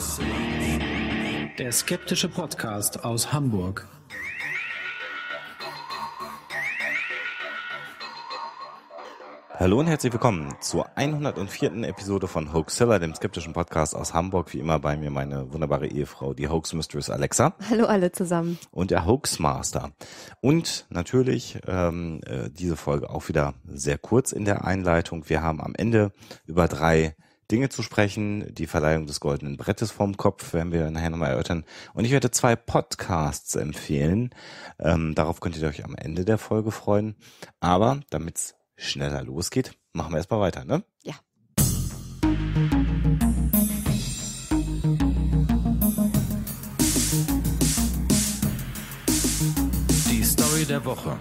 Slam. Der skeptische Podcast aus Hamburg. Hallo und herzlich willkommen zur 104. Episode von Hoaxilla, dem skeptischen Podcast aus Hamburg. Wie immer bei mir meine wunderbare Ehefrau, die Hoax Mistress Alexa. Hallo alle zusammen. Und der Hoax Master. Und natürlich ähm, äh, diese Folge auch wieder sehr kurz in der Einleitung. Wir haben am Ende über drei Dinge zu sprechen. Die Verleihung des goldenen Brettes vorm Kopf werden wir nachher nochmal erörtern. Und ich werde zwei Podcasts empfehlen. Ähm, darauf könnt ihr euch am Ende der Folge freuen. Aber damit es schneller losgeht, machen wir erstmal weiter, ne? Ja. Die Story der Woche.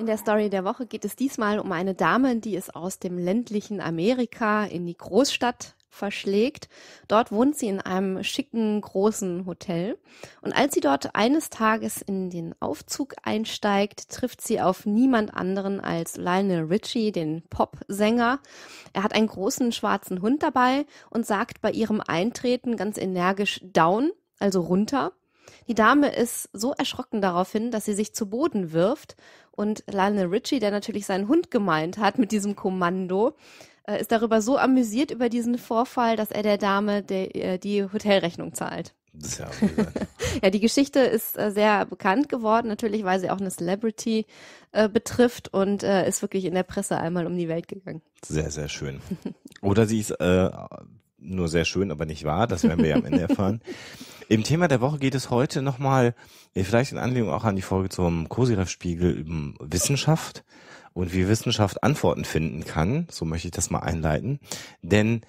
In der Story der Woche geht es diesmal um eine Dame, die es aus dem ländlichen Amerika in die Großstadt verschlägt. Dort wohnt sie in einem schicken, großen Hotel. Und als sie dort eines Tages in den Aufzug einsteigt, trifft sie auf niemand anderen als Lionel Richie, den Popsänger. Er hat einen großen schwarzen Hund dabei und sagt bei ihrem Eintreten ganz energisch Down, also runter. Die Dame ist so erschrocken daraufhin, dass sie sich zu Boden wirft und Lionel Richie, der natürlich seinen Hund gemeint hat mit diesem Kommando, äh, ist darüber so amüsiert über diesen Vorfall, dass er der Dame äh, die Hotelrechnung zahlt. Das ist ja, ja, die Geschichte ist äh, sehr bekannt geworden, natürlich, weil sie auch eine Celebrity äh, betrifft und äh, ist wirklich in der Presse einmal um die Welt gegangen. Sehr, sehr schön. Oder sie ist äh, nur sehr schön, aber nicht wahr, das werden wir ja am Ende erfahren. Im Thema der Woche geht es heute nochmal, äh, vielleicht in Anlehnung auch an die Folge zum Kosirev-Spiegel über Wissenschaft und wie Wissenschaft Antworten finden kann. So möchte ich das mal einleiten. Denn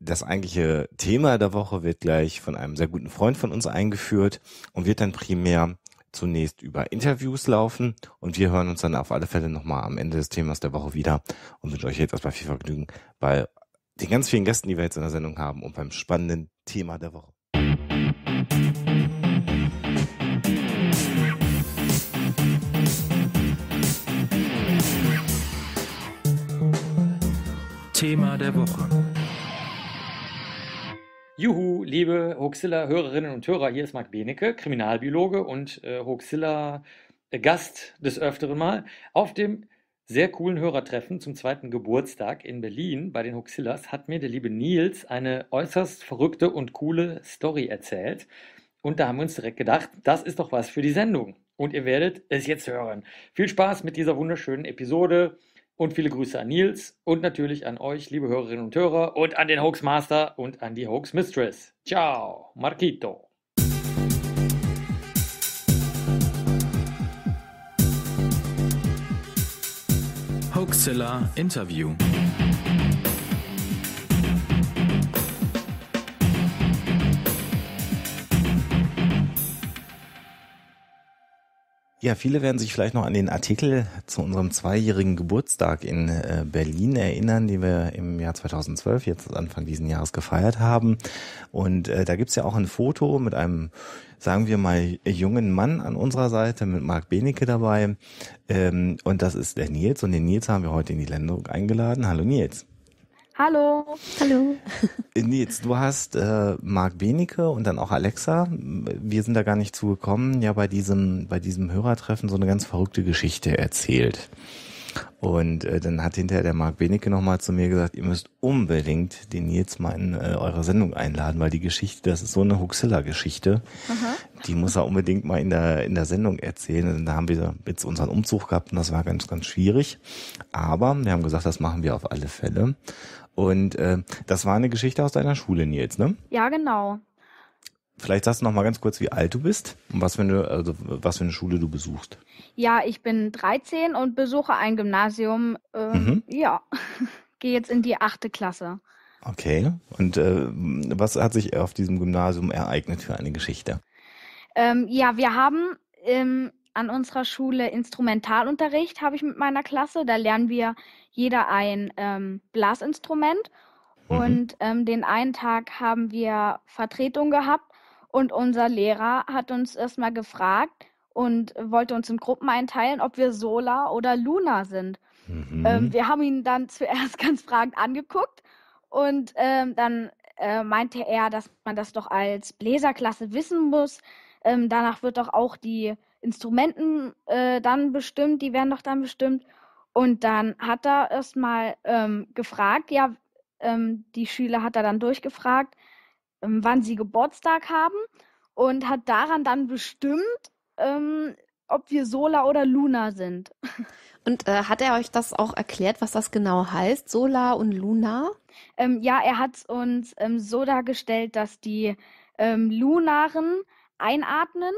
das eigentliche Thema der Woche wird gleich von einem sehr guten Freund von uns eingeführt und wird dann primär zunächst über Interviews laufen und wir hören uns dann auf alle Fälle nochmal am Ende des Themas der Woche wieder und wünsche euch jetzt erstmal viel Vergnügen bei den ganz vielen Gästen, die wir jetzt in der Sendung haben und beim spannenden Thema der Woche. Thema der Woche. Juhu, liebe Hoaxilla-Hörerinnen und Hörer, hier ist Marc Benecke, Kriminalbiologe und äh, Hoaxilla-Gast des Öfteren mal, auf dem sehr coolen Hörertreffen zum zweiten Geburtstag in Berlin bei den Huxillas hat mir der liebe Nils eine äußerst verrückte und coole Story erzählt. Und da haben wir uns direkt gedacht, das ist doch was für die Sendung. Und ihr werdet es jetzt hören. Viel Spaß mit dieser wunderschönen Episode und viele Grüße an Nils und natürlich an euch, liebe Hörerinnen und Hörer, und an den Hoaxmaster und an die Hoaxmistress. Ciao, Marquito. Mixilla Interview. Ja, viele werden sich vielleicht noch an den Artikel zu unserem zweijährigen Geburtstag in äh, Berlin erinnern, den wir im Jahr 2012, jetzt Anfang diesen Jahres, gefeiert haben. Und äh, da gibt's ja auch ein Foto mit einem, sagen wir mal, jungen Mann an unserer Seite, mit Marc Benecke dabei. Ähm, und das ist der Nils. Und den Nils haben wir heute in die Länderung eingeladen. Hallo Nils. Hallo. Hallo. Äh, Nils, du hast äh, Marc Benecke und dann auch Alexa. Wir sind da gar nicht zugekommen, ja bei diesem, bei diesem Hörertreffen so eine ganz verrückte Geschichte erzählt. Und äh, dann hat hinterher der Marc Benecke nochmal zu mir gesagt, ihr müsst unbedingt den Nils mal in äh, eure Sendung einladen, weil die Geschichte, das ist so eine Huxilla-Geschichte, die muss er unbedingt mal in der, in der Sendung erzählen. Und da haben wir jetzt unseren Umzug gehabt und das war ganz, ganz schwierig. Aber wir haben gesagt, das machen wir auf alle Fälle. Und äh, das war eine Geschichte aus deiner Schule, Nils, ne? Ja, genau. Vielleicht sagst du noch mal ganz kurz, wie alt du bist und was für eine, also was für eine Schule du besuchst. Ja, ich bin 13 und besuche ein Gymnasium. Ähm, mhm. Ja, gehe jetzt in die achte Klasse. Okay. Und äh, was hat sich auf diesem Gymnasium ereignet für eine Geschichte? Ähm, ja, wir haben ähm, an unserer Schule Instrumentalunterricht, habe ich mit meiner Klasse. Da lernen wir jeder ein ähm, Blasinstrument. Mhm. Und ähm, den einen Tag haben wir Vertretung gehabt und unser Lehrer hat uns erstmal gefragt und wollte uns in Gruppen einteilen, ob wir Sola oder Luna sind. Mhm. Ähm, wir haben ihn dann zuerst ganz fragend angeguckt und ähm, dann äh, meinte er, dass man das doch als Bläserklasse wissen muss. Ähm, danach wird doch auch die Instrumenten äh, dann bestimmt, die werden doch dann bestimmt. Und dann hat er erstmal ähm, gefragt, ja, ähm, die Schüler hat er dann durchgefragt, ähm, wann sie Geburtstag haben und hat daran dann bestimmt, ähm, ob wir Sola oder Luna sind. Und äh, hat er euch das auch erklärt, was das genau heißt, Sola und Luna? Ähm, ja, er hat es uns ähm, so dargestellt, dass die Lunaren einatmen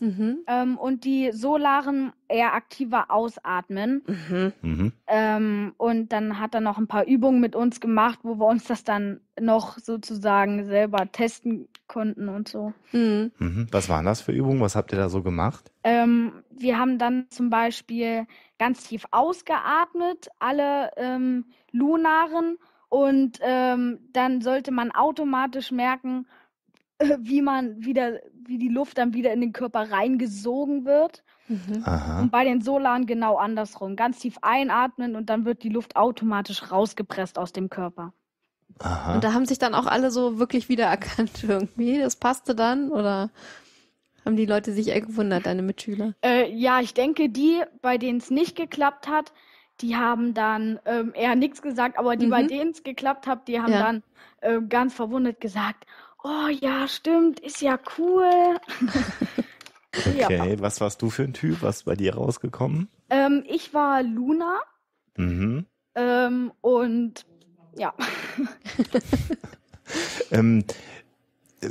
Mhm. Ähm, und die Solaren eher aktiver ausatmen. Mhm. Mhm. Ähm, und dann hat er noch ein paar Übungen mit uns gemacht, wo wir uns das dann noch sozusagen selber testen konnten und so. Mhm. Mhm. Was waren das für Übungen? Was habt ihr da so gemacht? Ähm, wir haben dann zum Beispiel ganz tief ausgeatmet, alle ähm, Lunaren. Und ähm, dann sollte man automatisch merken, wie man wieder, wie die Luft dann wieder in den Körper reingesogen wird. Mhm. Und bei den Solaren genau andersrum. Ganz tief einatmen und dann wird die Luft automatisch rausgepresst aus dem Körper. Aha. Und da haben sich dann auch alle so wirklich wiedererkannt irgendwie. Das passte dann oder haben die Leute sich eher gewundert, deine Mitschüler? Äh, ja, ich denke, die, bei denen es nicht geklappt hat, die haben dann ähm, eher nichts gesagt, aber die, mhm. bei denen es geklappt hat, die haben ja. dann äh, ganz verwundert gesagt, oh ja, stimmt, ist ja cool. okay, ja. was warst du für ein Typ? Was ist bei dir rausgekommen? Ähm, ich war Luna. Mhm. Ähm, und ja. ähm, äh,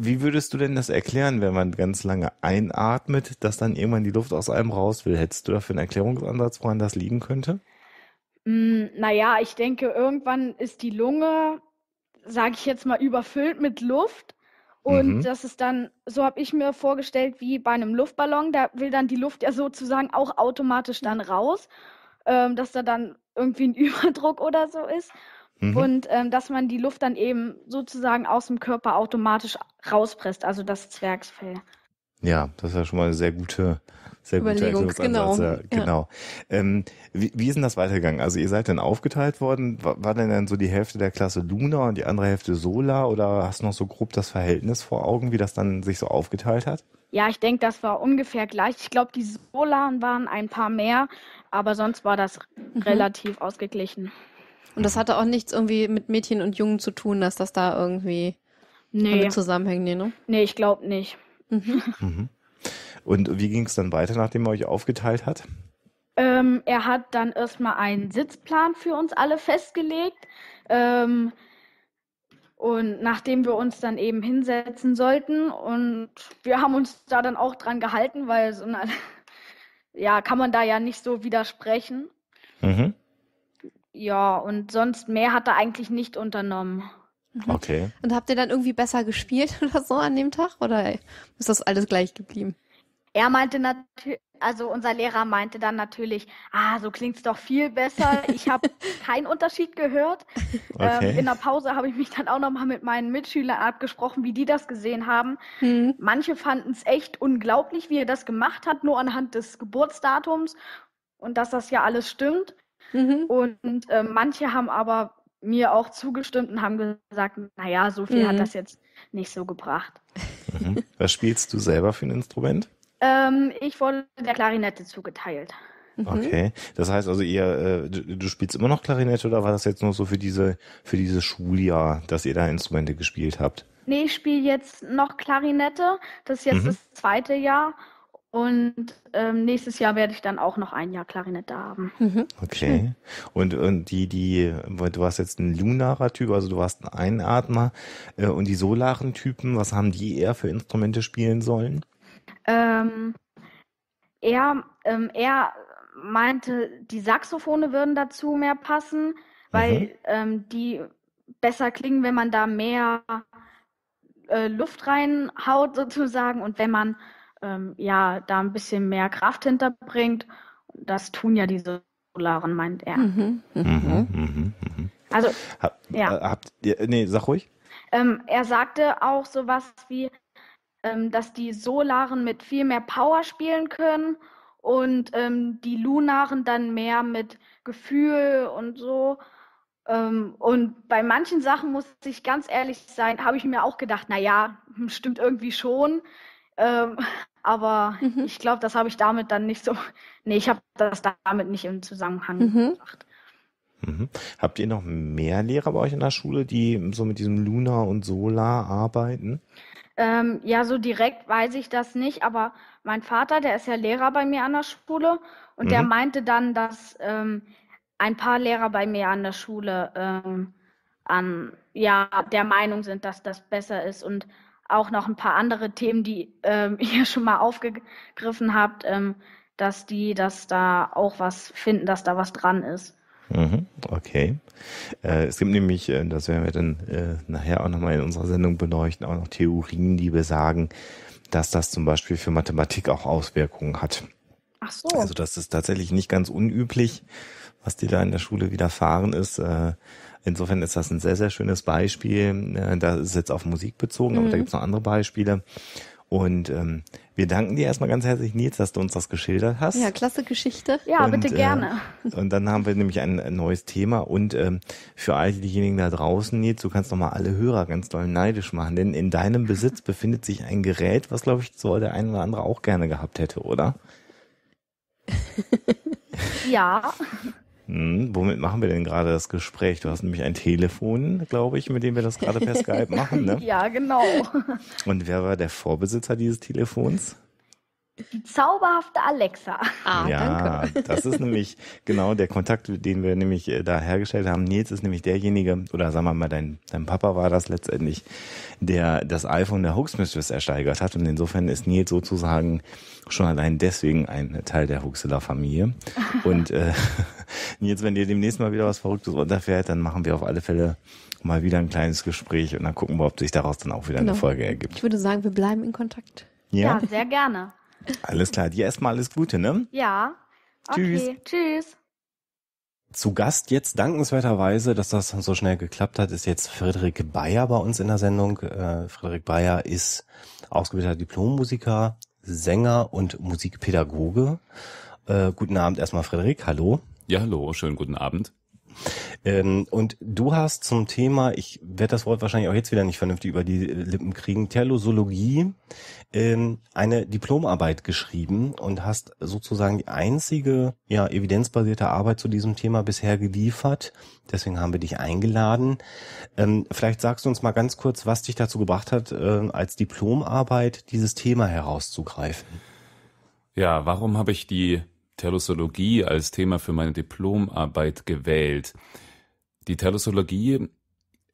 wie würdest du denn das erklären, wenn man ganz lange einatmet, dass dann irgendwann die Luft aus einem raus will? Hättest du dafür einen Erklärungsansatz, woran das liegen könnte? Mm, naja, ich denke, irgendwann ist die Lunge sage ich jetzt mal, überfüllt mit Luft. Und mhm. das ist dann, so habe ich mir vorgestellt, wie bei einem Luftballon, da will dann die Luft ja sozusagen auch automatisch dann raus, ähm, dass da dann irgendwie ein Überdruck oder so ist. Mhm. Und ähm, dass man die Luft dann eben sozusagen aus dem Körper automatisch rauspresst, also das Zwergsfell. Ja, das ist ja schon mal eine sehr gute, sehr gute Genau. Ja, genau. Ja. Ähm, wie, wie ist denn das weitergegangen? Also ihr seid dann aufgeteilt worden. War, war denn dann so die Hälfte der Klasse Luna und die andere Hälfte Solar? Oder hast du noch so grob das Verhältnis vor Augen, wie das dann sich so aufgeteilt hat? Ja, ich denke, das war ungefähr gleich. Ich glaube, die Solaren waren ein paar mehr, aber sonst war das mhm. relativ ausgeglichen. Und das hatte auch nichts irgendwie mit Mädchen und Jungen zu tun, dass das da irgendwie nee. zusammenhängt, ne? Nee, ich glaube nicht. Mhm. Mhm. Und wie ging es dann weiter, nachdem er euch aufgeteilt hat? Ähm, er hat dann erstmal einen Sitzplan für uns alle festgelegt. Ähm, und nachdem wir uns dann eben hinsetzen sollten und wir haben uns da dann auch dran gehalten, weil so eine, ja, kann man da ja nicht so widersprechen. Mhm. Ja, und sonst mehr hat er eigentlich nicht unternommen. Mhm. Okay. Und habt ihr dann irgendwie besser gespielt oder so an dem Tag? Oder ist das alles gleich geblieben? Er meinte natürlich, also unser Lehrer meinte dann natürlich, ah, so klingt es doch viel besser. Ich habe keinen Unterschied gehört. Ähm, okay. Ähm, in der Pause habe ich mich dann auch nochmal mit meinen Mitschülern abgesprochen, wie die das gesehen haben. Hm. Manche fanden es echt unglaublich, wie er das gemacht hat, nur anhand des Geburtsdatums und dass das ja alles stimmt. Mhm. Und äh, manche haben aber mir auch zugestimmt und haben gesagt, naja, so viel mhm. hat das jetzt nicht so gebracht. Mhm. Was spielst du selber für ein Instrument? Ähm, ich wurde der Klarinette zugeteilt. Mhm. Okay, das heißt also, ihr, äh, du, du, spielst immer noch Klarinette oder war das jetzt nur so für diese für dieses Schuljahr, dass ihr da Instrumente gespielt habt? Nee, ich spiele jetzt noch Klarinette. Das ist jetzt mhm. das zweite Jahr und ähm, nächstes Jahr werde ich dann auch noch ein Jahr Klarinette haben. Mhm. Okay. Und, und die, die, du warst jetzt ein lunarer Typ, also du warst ein Einatmer. Äh, und die solaren Typen, was haben die eher für Instrumente spielen sollen? Ähm, er, ähm, er meinte, die Saxophone würden dazu mehr passen, weil mhm. Ähm, die besser klingen, wenn man da mehr äh, Luft reinhaut sozusagen und wenn man ähm, ja da ein bisschen mehr Kraft hinterbringt. Das tun ja diese Solaren, meint er. Mhm. Mhm. mhm, mhm, mhm also, ha ja. Äh, habt ihr, nee, sag ruhig. Ähm, er sagte auch sowas wie, ähm, dass die Solaren mit viel mehr Power spielen können und ähm, die Lunaren dann mehr mit Gefühl und so. Ähm, und bei manchen Sachen muss ich ganz ehrlich sein, habe ich mir auch gedacht, naja, hm, stimmt irgendwie schon. Ähm, aber mhm. ich glaube, das habe ich damit dann nicht so. Nee, ich habe das damit nicht im Zusammenhang mhm. gebracht. Mhm. Habt ihr noch mehr Lehrer bei euch in der Schule, die so mit diesem Luna und Solar arbeiten? Ähm, ja, so direkt weiß ich das nicht, aber mein Vater, der ist ja Lehrer bei mir an der Schule und der mhm. meinte dann, dass ähm, ein paar Lehrer bei mir an der Schule ähm, an, ja, der Meinung sind, dass das besser ist und auch noch ein paar andere Themen, die ähm, ihr schon mal aufgegriffen habt, ähm, dass die, das da auch was finden, dass da was dran ist. Mhm, okay. Äh, es gibt nämlich, äh, das werden wir dann äh, nachher auch nochmal in unserer Sendung beleuchten, auch noch Theorien, die besagen, dass das zum Beispiel für Mathematik auch Auswirkungen hat. Ach so. Also das ist tatsächlich nicht ganz unüblich, was dir da in der Schule widerfahren ist. Äh, insofern ist das ein sehr, sehr schönes Beispiel. Äh, das ist jetzt auf Musik bezogen, mhm. aber da mhm. gibt's noch andere Beispiele. Und ähm, wir danken dir erstmal ganz herzlich, Nils, dass du uns das geschildert hast. Ja, klasse Geschichte. Ja, und, bitte äh, gerne. Äh, und dann haben wir nämlich ein, ein neues Thema. Und ähm, für all diejenigen da draußen, Nils, du kannst nochmal alle Hörer ganz doll neidisch machen. Denn in deinem Besitz befindet sich ein Gerät, was, glaube ich, so der ein oder andere auch gerne gehabt hätte, oder? ja. Hm, womit machen wir denn gerade das Gespräch? Du hast nämlich ein Telefon, glaube ich, mit dem wir das gerade per Skype machen, ne? ja, genau. Und wer war der Vorbesitzer dieses Telefons? Die zauberhafte Alexa. Ah, ja, danke. das ist nämlich genau der Kontakt, den wir nämlich äh, da hergestellt haben. Nils ist nämlich derjenige, oder sagen wir mal, dein, dein Papa war das letztendlich, der das iPhone der Hoaxmistress ersteigert hat. Und insofern ist Nils sozusagen schon allein deswegen ein Teil der Huxela-Familie. Und äh, Nils, wenn dir demnächst mal wieder was Verrücktes runterfährt, dann machen wir auf alle Fälle mal wieder ein kleines Gespräch und dann gucken wir, ob sich daraus dann auch wieder genau. eine Folge ergibt. Ich würde sagen, wir bleiben in Kontakt. ja, ja sehr gerne. Alles klar, dir erstmal alles Gute, ne? Ja. Okay. Tschüss. Tschüss. Zu Gast jetzt dankenswerterweise, dass das so schnell geklappt hat, ist jetzt Frederik Bayer bei uns in der Sendung. Äh, Frederik Bayer ist ausgebildeter Diplommusiker, Sänger und Musikpädagoge. Äh, guten Abend erstmal, Frederik. Hallo. Ja, hallo. Schönen guten Abend. Ähm, und du hast zum Thema, ich werde das Wort wahrscheinlich auch jetzt wieder nicht vernünftig über die Lippen kriegen, Terlosologie ähm, eine Diplomarbeit geschrieben und hast sozusagen die einzige ja, evidenzbasierte Arbeit zu diesem Thema bisher geliefert. Deswegen haben wir dich eingeladen. Ähm, vielleicht sagst du uns mal ganz kurz, was dich dazu gebracht hat, äh, als Diplomarbeit dieses Thema herauszugreifen. Ja, warum habe ich die Terosologie als Thema für meine Diplomarbeit gewählt? Die Terosologie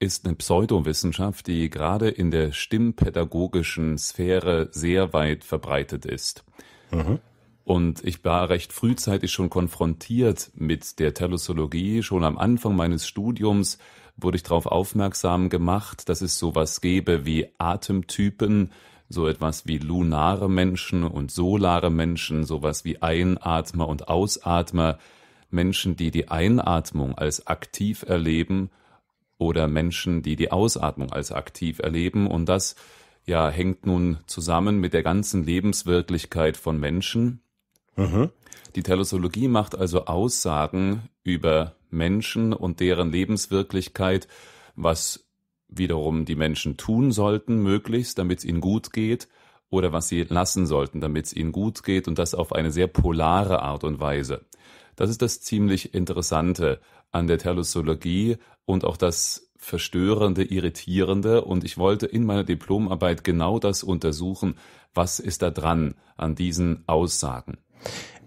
ist eine Pseudowissenschaft, die gerade in der stimmpädagogischen Sphäre sehr weit verbreitet ist. Mhm. Und ich war recht frühzeitig schon konfrontiert mit der Telosologie. Schon am Anfang meines Studiums wurde ich darauf aufmerksam gemacht, dass es sowas gäbe wie Atemtypen, so etwas wie lunare Menschen und solare Menschen, sowas wie Einatmer und Ausatmer, Menschen, die die Einatmung als aktiv erleben oder Menschen, die die Ausatmung als aktiv erleben. Und das ja hängt nun zusammen mit der ganzen Lebenswirklichkeit von Menschen. Mhm. Die Telosologie macht also Aussagen über Menschen und deren Lebenswirklichkeit, was wiederum die Menschen tun sollten, möglichst, damit es ihnen gut geht, oder was sie lassen sollten, damit es ihnen gut geht, und das auf eine sehr polare Art und Weise. Das ist das ziemlich Interessante an der Terminologie und auch das Verstörende, Irritierende. Und ich wollte in meiner Diplomarbeit genau das untersuchen, was ist da dran an diesen Aussagen.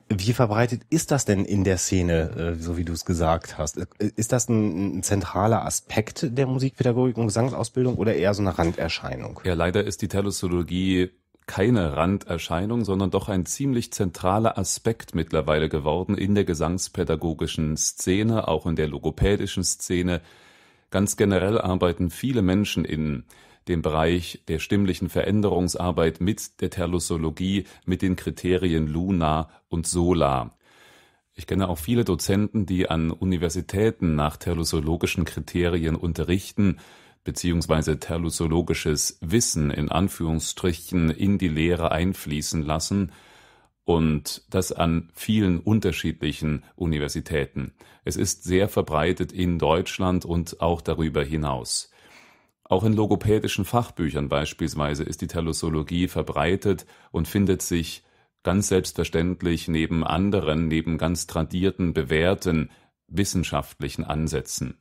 Wie verbreitet ist das denn in der Szene, äh, so wie du es gesagt hast? Äh, ist das ein, zentraler Aspekt der Musikpädagogik und Gesangsausbildung oder eher so eine Randerscheinung? Ja, leider ist die Telosolologie keine Randerscheinung, sondern doch ein ziemlich zentraler Aspekt mittlerweile geworden in der gesangspädagogischen Szene, auch in der logopädischen Szene. Ganz generell arbeiten viele Menschen in dem Bereich der stimmlichen Veränderungsarbeit mit der Terlossologie, mit den Kriterien Luna und Sola. Ich kenne auch viele Dozenten, die an Universitäten nach terlossologischen Kriterien unterrichten, beziehungsweise terlusologisches Wissen in Anführungsstrichen in die Lehre einfließen lassen und das an vielen unterschiedlichen Universitäten. Es ist sehr verbreitet in Deutschland und auch darüber hinaus. Auch in logopädischen Fachbüchern beispielsweise ist die Terlusologie verbreitet und findet sich ganz selbstverständlich neben anderen, neben ganz tradierten, bewährten wissenschaftlichen Ansätzen.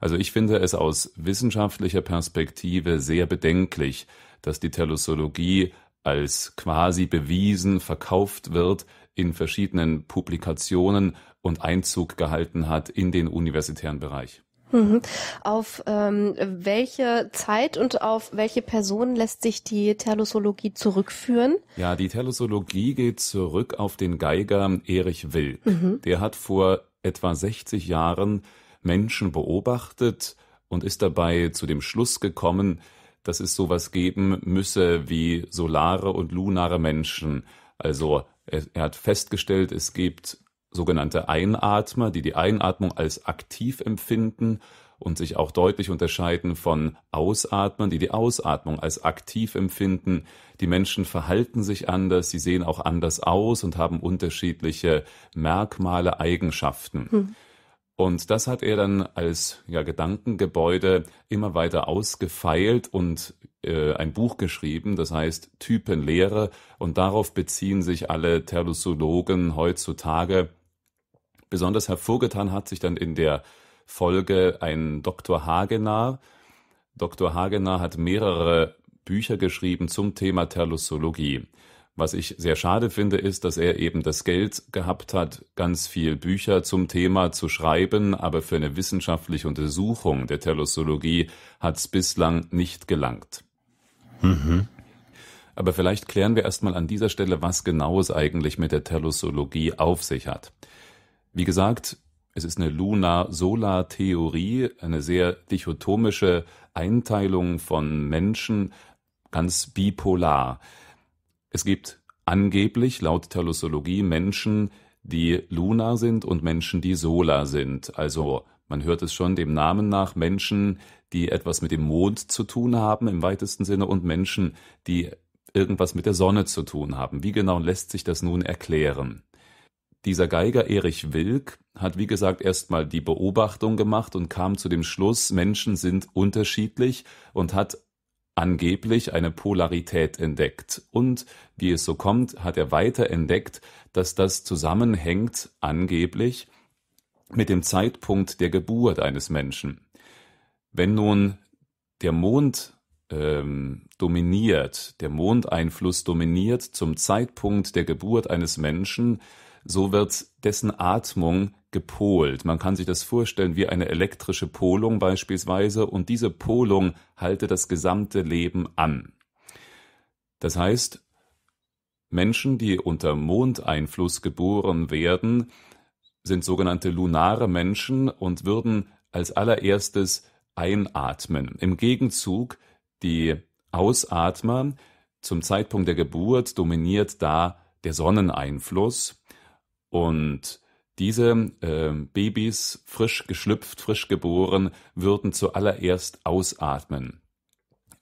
Also ich finde es aus wissenschaftlicher Perspektive sehr bedenklich, dass die Telosologie als quasi bewiesen verkauft wird in verschiedenen Publikationen und Einzug gehalten hat in den universitären Bereich. Mhm. Auf ähm, welche Zeit und auf welche Personen lässt sich die Terlosologie zurückführen? Ja, die Terlosologie geht zurück auf den Geiger Erich Will. Mhm. Der hat vor etwa 60 Jahren Menschen beobachtet und ist dabei zu dem Schluss gekommen, dass es sowas geben müsse wie solare und lunare Menschen. Also er, er hat festgestellt, es gibt sogenannte Einatmer, die die Einatmung als aktiv empfinden und sich auch deutlich unterscheiden von Ausatmern, die die Ausatmung als aktiv empfinden. Die Menschen verhalten sich anders, sie sehen auch anders aus und haben unterschiedliche Merkmale, Eigenschaften. Hm. Und das hat er dann als ja, Gedankengebäude immer weiter ausgefeilt und äh, ein Buch geschrieben, das heißt Typenlehre. Und darauf beziehen sich alle Terlusologen heutzutage. Besonders hervorgetan hat sich dann in der Folge ein Dr. Hagenaar. Dr. Hagenaar hat mehrere Bücher geschrieben zum Thema Terlusologie. Was ich sehr schade finde, ist, dass er eben das Geld gehabt hat, ganz viel Bücher zum Thema zu schreiben, aber für eine wissenschaftliche Untersuchung der Telossologie hat es bislang nicht gelangt. Mhm. Aber vielleicht klären wir erstmal an dieser Stelle, was genau es eigentlich mit der Telossologie auf sich hat. Wie gesagt, es ist eine Lunar-Solar-Theorie, eine sehr dichotomische Einteilung von Menschen, ganz bipolar. Es gibt angeblich laut Talusologie Menschen, die Luna sind und Menschen, die Sola sind. Also man hört es schon dem Namen nach Menschen, die etwas mit dem Mond zu tun haben im weitesten Sinne und Menschen, die irgendwas mit der Sonne zu tun haben. Wie genau lässt sich das nun erklären? Dieser Geiger Erich Wilk hat, wie gesagt, erstmal die Beobachtung gemacht und kam zu dem Schluss, Menschen sind unterschiedlich und hat angeblich eine Polarität entdeckt. Und wie es so kommt, hat er weiter entdeckt, dass das zusammenhängt angeblich mit dem Zeitpunkt der Geburt eines Menschen. Wenn nun der Mond ähm, dominiert, der Mondeinfluss dominiert zum Zeitpunkt der Geburt eines Menschen, so wird dessen Atmung gepolt. Man kann sich das vorstellen wie eine elektrische Polung beispielsweise und diese Polung halte das gesamte Leben an. Das heißt, Menschen, die unter Mondeinfluss geboren werden, sind sogenannte lunare Menschen und würden als allererstes einatmen. Im Gegenzug die Ausatmer zum Zeitpunkt der Geburt dominiert da der Sonneneinfluss und diese äh, Babys, frisch geschlüpft, frisch geboren, würden zuallererst ausatmen.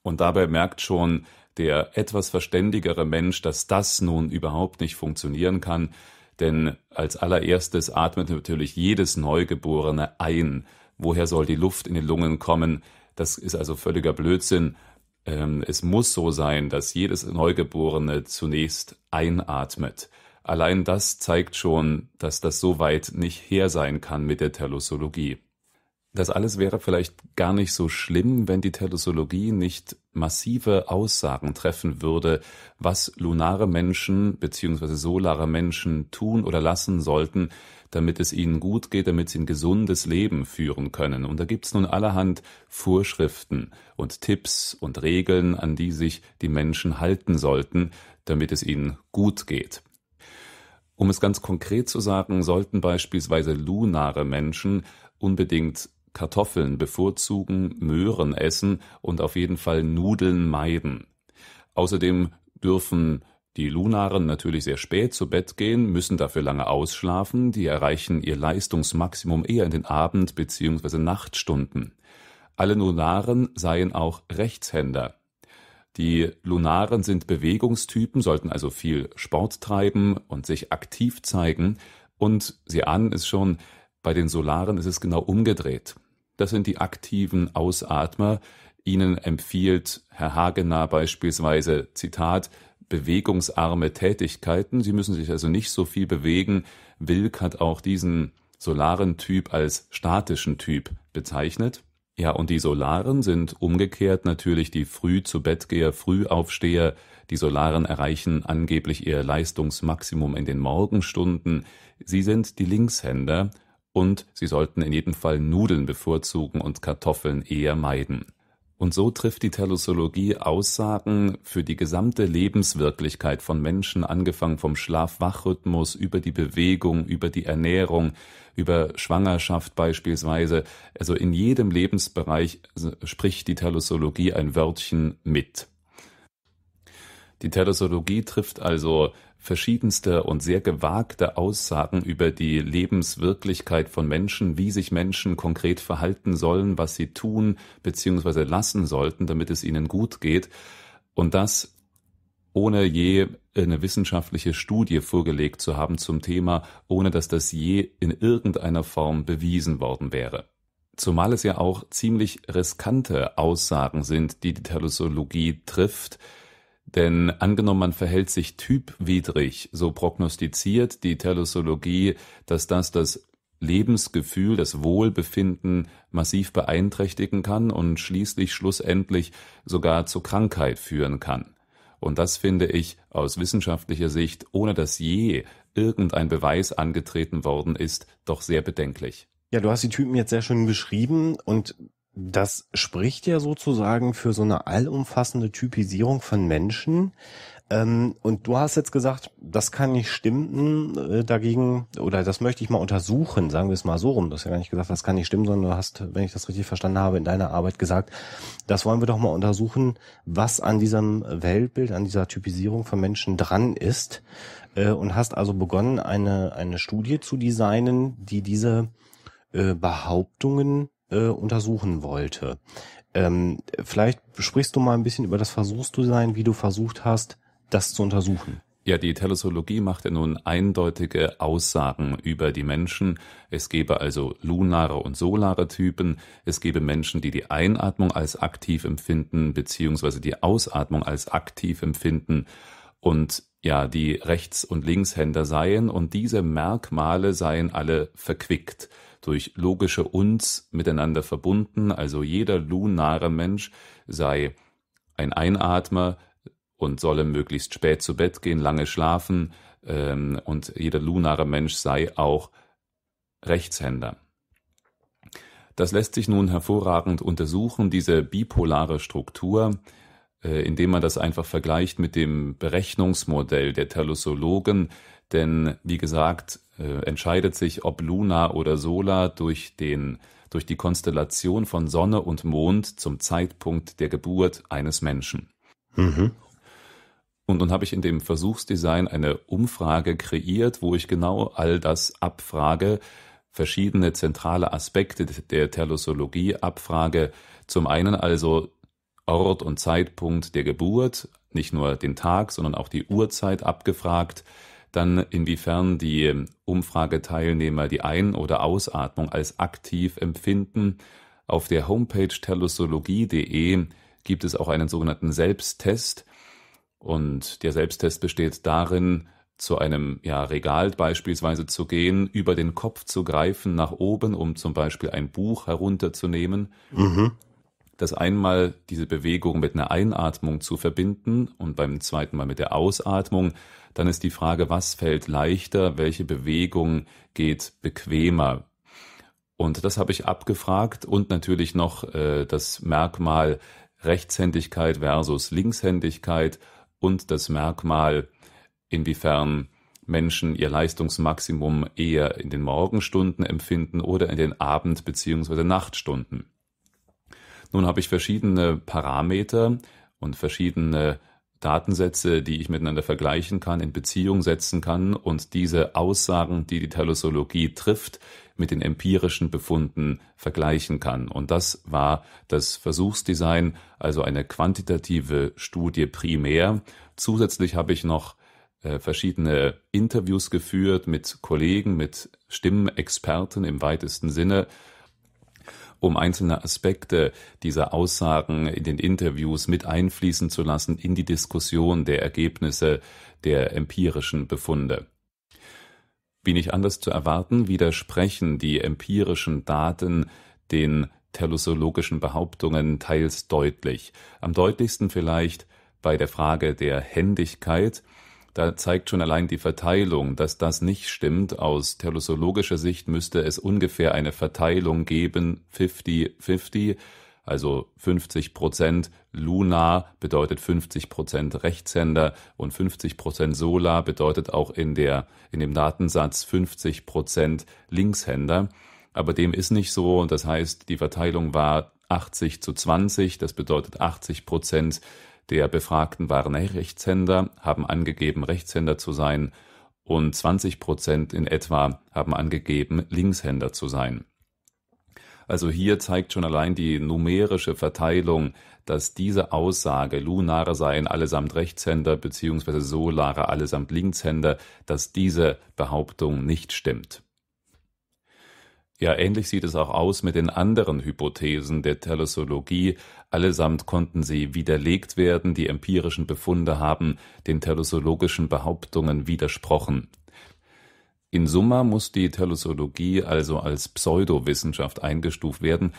Und dabei merkt schon der etwas verständigere Mensch, dass das nun überhaupt nicht funktionieren kann, denn als allererstes atmet natürlich jedes Neugeborene ein. Woher soll die Luft in die Lungen kommen? Das ist also völliger Blödsinn. Ähm, es muss so sein, dass jedes Neugeborene zunächst einatmet. Allein das zeigt schon, dass das so weit nicht her sein kann mit der Tellussologie. Das alles wäre vielleicht gar nicht so schlimm, wenn die Tellussologie nicht massive Aussagen treffen würde, was lunare Menschen bzw. solare Menschen tun oder lassen sollten, damit es ihnen gut geht, damit sie ein gesundes Leben führen können. Und da gibt's nun allerhand Vorschriften und Tipps und Regeln, an die sich die Menschen halten sollten, damit es ihnen gut geht. Um es ganz konkret zu sagen, sollten beispielsweise lunare Menschen unbedingt Kartoffeln bevorzugen, Möhren essen und auf jeden Fall Nudeln meiden. Außerdem dürfen die Lunaren natürlich sehr spät zu Bett gehen, müssen dafür lange ausschlafen, die erreichen ihr Leistungsmaximum eher in den Abend- bzw. Nachtstunden. Alle Lunaren seien auch Rechtshänder. Die Lunaren sind Bewegungstypen, sollten also viel Sport treiben und sich aktiv zeigen. Und Sie ahnen es schon, bei den Solaren ist es genau umgedreht. Das sind die aktiven Ausatmer. Ihnen empfiehlt Herr Hagener beispielsweise, Zitat, bewegungsarme Tätigkeiten. Sie müssen sich also nicht so viel bewegen. Wilk hat auch diesen solaren Typ als statischen Typ bezeichnet. Ja, und die Solaren sind umgekehrt natürlich die Früh zu Bettgeher, Frühaufsteher. Die Solaren erreichen angeblich ihr Leistungsmaximum in den Morgenstunden. Sie sind die Linkshänder und sie sollten in jedem Fall Nudeln bevorzugen und Kartoffeln eher meiden. Und so trifft die Teleologie Aussagen für die gesamte Lebenswirklichkeit von Menschen, angefangen vom Schlaf-Wach-Rhythmus über die Bewegung, über die Ernährung, über Schwangerschaft beispielsweise. Also in jedem Lebensbereich äh, spricht die Teleologie ein Wörtchen mit. Die Teleologie trifft also verschiedenste und sehr gewagte Aussagen über die Lebenswirklichkeit von Menschen, wie sich Menschen konkret verhalten sollen, was sie tun bzw. lassen sollten, damit es ihnen gut geht. Und das ohne je eine wissenschaftliche Studie vorgelegt zu haben zum Thema, ohne dass das je in irgendeiner Form bewiesen worden wäre. Zumal es ja auch ziemlich riskante Aussagen sind, die die Telosolologie trifft, denn angenommen, man verhält sich typwidrig, so prognostiziert die Telosologie, dass das das Lebensgefühl, das Wohlbefinden massiv beeinträchtigen kann und schließlich schlussendlich sogar zu Krankheit führen kann. Und das finde ich aus wissenschaftlicher Sicht, ohne dass je irgendein Beweis angetreten worden ist, doch sehr bedenklich. Ja, du hast die Typen jetzt sehr schön beschrieben und das spricht ja sozusagen für so eine allumfassende Typisierung von Menschen. Ähm, und du hast jetzt gesagt, das kann nicht stimmen äh, dagegen, oder das möchte ich mal untersuchen, sagen wir es mal so rum. Du hast ja gar nicht gesagt, das kann nicht stimmen, sondern du hast, wenn ich das richtig verstanden habe, in deiner Arbeit gesagt, das wollen wir doch mal untersuchen, was an diesem Weltbild, an dieser Typisierung von Menschen dran ist. Äh, und hast also begonnen, eine, eine Studie zu designen, die diese äh, Behauptungen äh, untersuchen wollte. Ähm, vielleicht sprichst du mal ein bisschen über das Versuchsdesign, wie du versucht hast, das zu untersuchen. Ja, die Telesologie machte nun eindeutige Aussagen über die Menschen. Es gebe also lunare und solare Typen. Es gebe Menschen, die die Einatmung als aktiv empfinden, beziehungsweise die Ausatmung als aktiv empfinden. Und ja, die Rechts- und Linkshänder seien. Und diese Merkmale seien alle verquickt durch logische Uns miteinander verbunden. Also jeder lunare Mensch sei ein Einatmer und solle möglichst spät zu Bett gehen, lange schlafen. Ähm, und jeder lunare Mensch sei auch Rechtshänder. Das lässt sich nun hervorragend untersuchen, diese bipolare Struktur, äh, indem man das einfach vergleicht mit dem Berechnungsmodell der Talusologen. Denn wie gesagt, äh, entscheidet sich, ob Luna oder Sola durch den durch die Konstellation von Sonne und Mond zum Zeitpunkt der Geburt eines Menschen. Mhm. Und nun habe ich in dem Versuchsdesign eine Umfrage kreiert, wo ich genau all das abfrage, verschiedene zentrale Aspekte der Terlossologie abfrage. Zum einen also Ort und Zeitpunkt der Geburt, nicht nur den Tag, sondern auch die Uhrzeit abgefragt, dann inwiefern die ähm, Umfrageteilnehmer die Ein- oder Ausatmung als aktiv empfinden. Auf der Homepage terlusologie.de gibt es auch einen sogenannten Selbsttest. Und der Selbsttest besteht darin, zu einem ja, Regal beispielsweise zu gehen, über den Kopf zu greifen, nach oben, um zum Beispiel ein Buch herunterzunehmen. Mhm das einmal diese Bewegung mit einer Einatmung zu verbinden und beim zweiten Mal mit der Ausatmung, dann ist die Frage, was fällt leichter, welche Bewegung geht bequemer. Und das habe ich abgefragt und natürlich noch äh, das Merkmal Rechtshändigkeit versus Linkshändigkeit und das Merkmal, inwiefern Menschen ihr Leistungsmaximum eher in den Morgenstunden empfinden oder in den Abend- bzw. Nachtstunden. Nun habe ich verschiedene Parameter und verschiedene Datensätze, die ich miteinander vergleichen kann, in Beziehung setzen kann und diese Aussagen, die die Talosologie trifft, mit den empirischen Befunden vergleichen kann. Und das war das Versuchsdesign, also eine quantitative Studie primär. Zusätzlich habe ich noch äh, verschiedene Interviews geführt mit Kollegen, mit Stimmexperten im weitesten Sinne, um einzelne Aspekte dieser Aussagen in den Interviews mit einfließen zu lassen in die Diskussion der Ergebnisse der empirischen Befunde. Wie nicht anders zu erwarten, widersprechen die empirischen Daten den teleologischen Behauptungen teils deutlich. Am deutlichsten vielleicht bei der Frage der Händigkeit, da zeigt schon allein die Verteilung, dass das nicht stimmt. Aus telosologischen Sicht müsste es ungefähr eine Verteilung geben, 50-50, also 50 Prozent Luna bedeutet 50 Prozent Rechtshänder und 50 Prozent Solar bedeutet auch in, der, in dem Datensatz 50 Prozent Linkshänder. Aber dem ist nicht so. und Das heißt, die Verteilung war 80 zu 20. Das bedeutet 80 Prozent der Befragten waren Rechtshänder, haben angegeben, Rechtshänder zu sein, und 20 Prozent in etwa haben angegeben, Linkshänder zu sein. Also hier zeigt schon allein die numerische Verteilung, dass diese Aussage, Lunare seien allesamt Rechtshänder bzw. Solare allesamt Linkshänder, dass diese Behauptung nicht stimmt. Ja, ähnlich sieht es auch aus mit den anderen Hypothesen der Thalassologie. Allesamt konnten sie widerlegt werden, die empirischen Befunde haben den thalassologischen Behauptungen widersprochen. In Summa muss die Thalassologie also als Pseudowissenschaft eingestuft werden.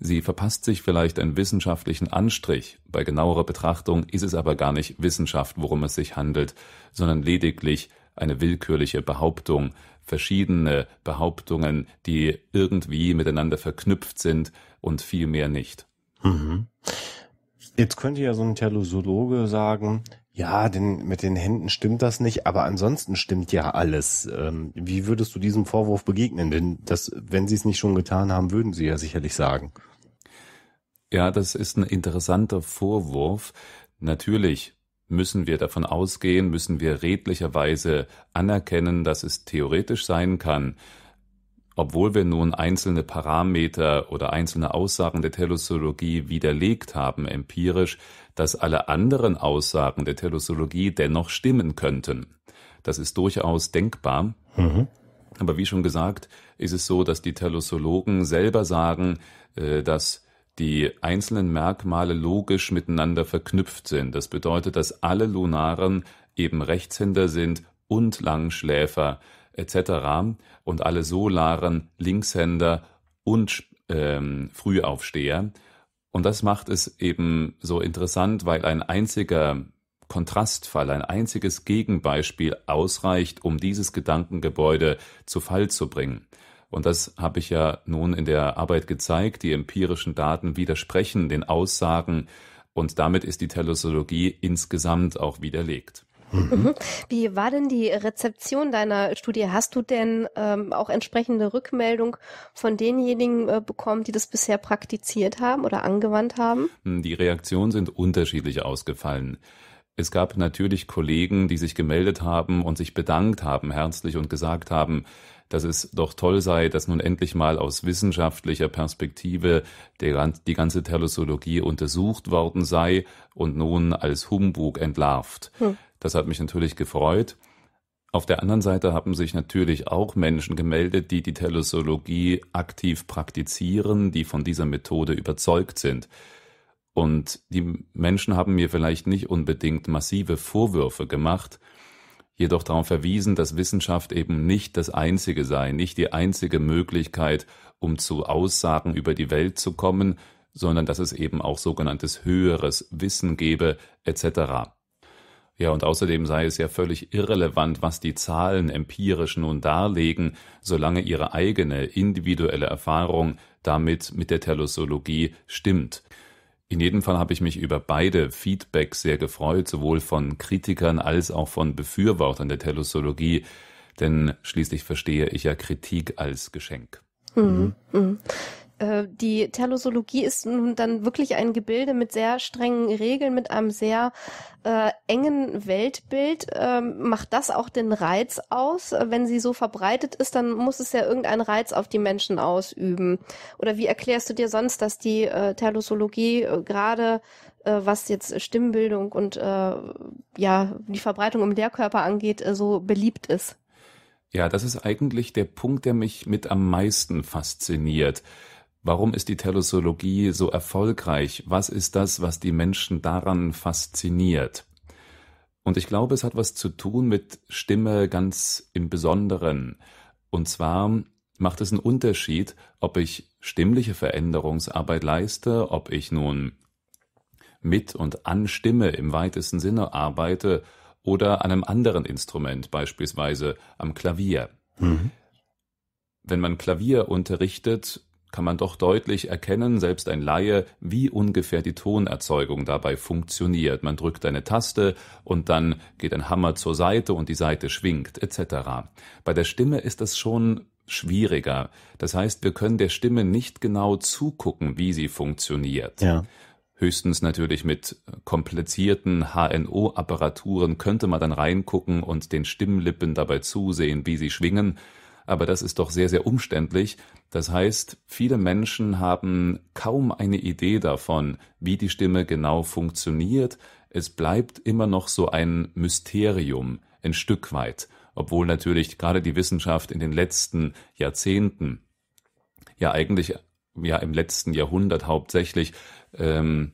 Sie verpasst sich vielleicht einen wissenschaftlichen Anstrich. Bei genauerer Betrachtung ist es aber gar nicht Wissenschaft, worum es sich handelt, sondern lediglich eine willkürliche Behauptung, verschiedene Behauptungen, die irgendwie miteinander verknüpft sind und viel mehr nicht. Mhm. Jetzt könnte ja so ein Telosologe sagen, ja, denn mit den Händen stimmt das nicht, aber ansonsten stimmt ja alles. Ähm, wie würdest du diesem Vorwurf begegnen? Denn das, wenn sie es nicht schon getan haben, würden sie ja sicherlich sagen. Ja, das ist ein interessanter Vorwurf. Natürlich müssen wir davon ausgehen, müssen wir redlicherweise anerkennen, dass es theoretisch sein kann, obwohl wir nun einzelne Parameter oder einzelne Aussagen der Teleologie widerlegt haben empirisch, dass alle anderen Aussagen der Teleologie dennoch stimmen könnten. Das ist durchaus denkbar. Mhm. Aber wie schon gesagt, ist es so, dass die Telosologen selber sagen, äh, dass die einzelnen Merkmale logisch miteinander verknüpft sind. Das bedeutet, dass alle Lunaren eben Rechtshänder sind und Langschläfer etc. und alle Solaren Linkshänder und ähm, Frühaufsteher. Und das macht es eben so interessant, weil ein einziger Kontrastfall, ein einziges Gegenbeispiel ausreicht, um dieses Gedankengebäude zu Fall zu bringen. Und das habe ich ja nun in der Arbeit gezeigt. Die empirischen Daten widersprechen den Aussagen und damit ist die Telesologie insgesamt auch widerlegt. Mhm. Wie war denn die Rezeption deiner Studie? Hast du denn ähm, auch entsprechende Rückmeldung von denjenigen äh, bekommen, die das bisher praktiziert haben oder angewandt haben? Hm, die Reaktionen sind unterschiedlich ausgefallen. Es gab natürlich Kollegen, die sich gemeldet haben und sich bedankt haben herzlich und gesagt haben, dass es doch toll sei, dass nun endlich mal aus wissenschaftlicher Perspektive die ganze Telesologie untersucht worden sei und nun als Humbug entlarvt. Hm. Das hat mich natürlich gefreut. Auf der anderen Seite haben sich natürlich auch Menschen gemeldet, die die Telesologie aktiv praktizieren, die von dieser Methode überzeugt sind. Und die Menschen haben mir vielleicht nicht unbedingt massive Vorwürfe gemacht, jedoch darauf verwiesen, dass Wissenschaft eben nicht das Einzige sei, nicht die einzige Möglichkeit, um zu Aussagen über die Welt zu kommen, sondern dass es eben auch sogenanntes höheres Wissen gebe, etc. Ja, und außerdem sei es ja völlig irrelevant, was die Zahlen empirisch nun darlegen, solange ihre eigene individuelle Erfahrung damit mit der Telosologie stimmt. In jedem Fall habe ich mich über beide Feedbacks sehr gefreut, sowohl von Kritikern als auch von Befürwortern der Telosolologie, denn schließlich verstehe ich ja Kritik als Geschenk. Mhm. Mhm. Äh, die Terlosologie ist nun dann wirklich ein Gebilde mit sehr strengen Regeln, mit einem sehr äh, engen Weltbild. Ähm, macht das auch den Reiz aus? Äh, wenn sie so verbreitet ist, dann muss es ja irgendeinen Reiz auf die Menschen ausüben. Oder wie erklärst du dir sonst, dass die äh, Terlosologie äh, gerade was jetzt Stimmbildung und äh, ja die Verbreitung im Lehrkörper angeht, äh, so beliebt ist. Ja, das ist eigentlich der Punkt, der mich mit am meisten fasziniert. Warum ist die Teleologie so erfolgreich? Was ist das, was die Menschen daran fasziniert? Und ich glaube, es hat was zu tun mit Stimme ganz im Besonderen. Und zwar macht es einen Unterschied, ob ich stimmliche Veränderungsarbeit leiste, ob ich nun mit und an Stimme im weitesten Sinne arbeite oder an einem anderen Instrument, beispielsweise am Klavier. Mhm. Wenn man Klavier unterrichtet, kann man doch deutlich erkennen, selbst ein Laie, wie ungefähr die Tonerzeugung dabei funktioniert. Man drückt eine Taste und dann geht ein Hammer zur Seite und die Seite schwingt etc. Bei der Stimme ist das schon schwieriger. Das heißt, wir können der Stimme nicht genau zugucken, wie sie funktioniert. Ja. Höchstens natürlich mit komplizierten HNO-Apparaturen könnte man dann reingucken und den Stimmlippen dabei zusehen, wie sie schwingen aber das ist doch sehr, sehr umständlich. Das heißt, viele Menschen haben kaum eine Idee davon, wie die Stimme genau funktioniert. Es bleibt immer noch so ein Mysterium, ein Stück weit, obwohl natürlich gerade die Wissenschaft in den letzten Jahrzehnten, ja eigentlich ja im letzten Jahrhundert hauptsächlich, ähm,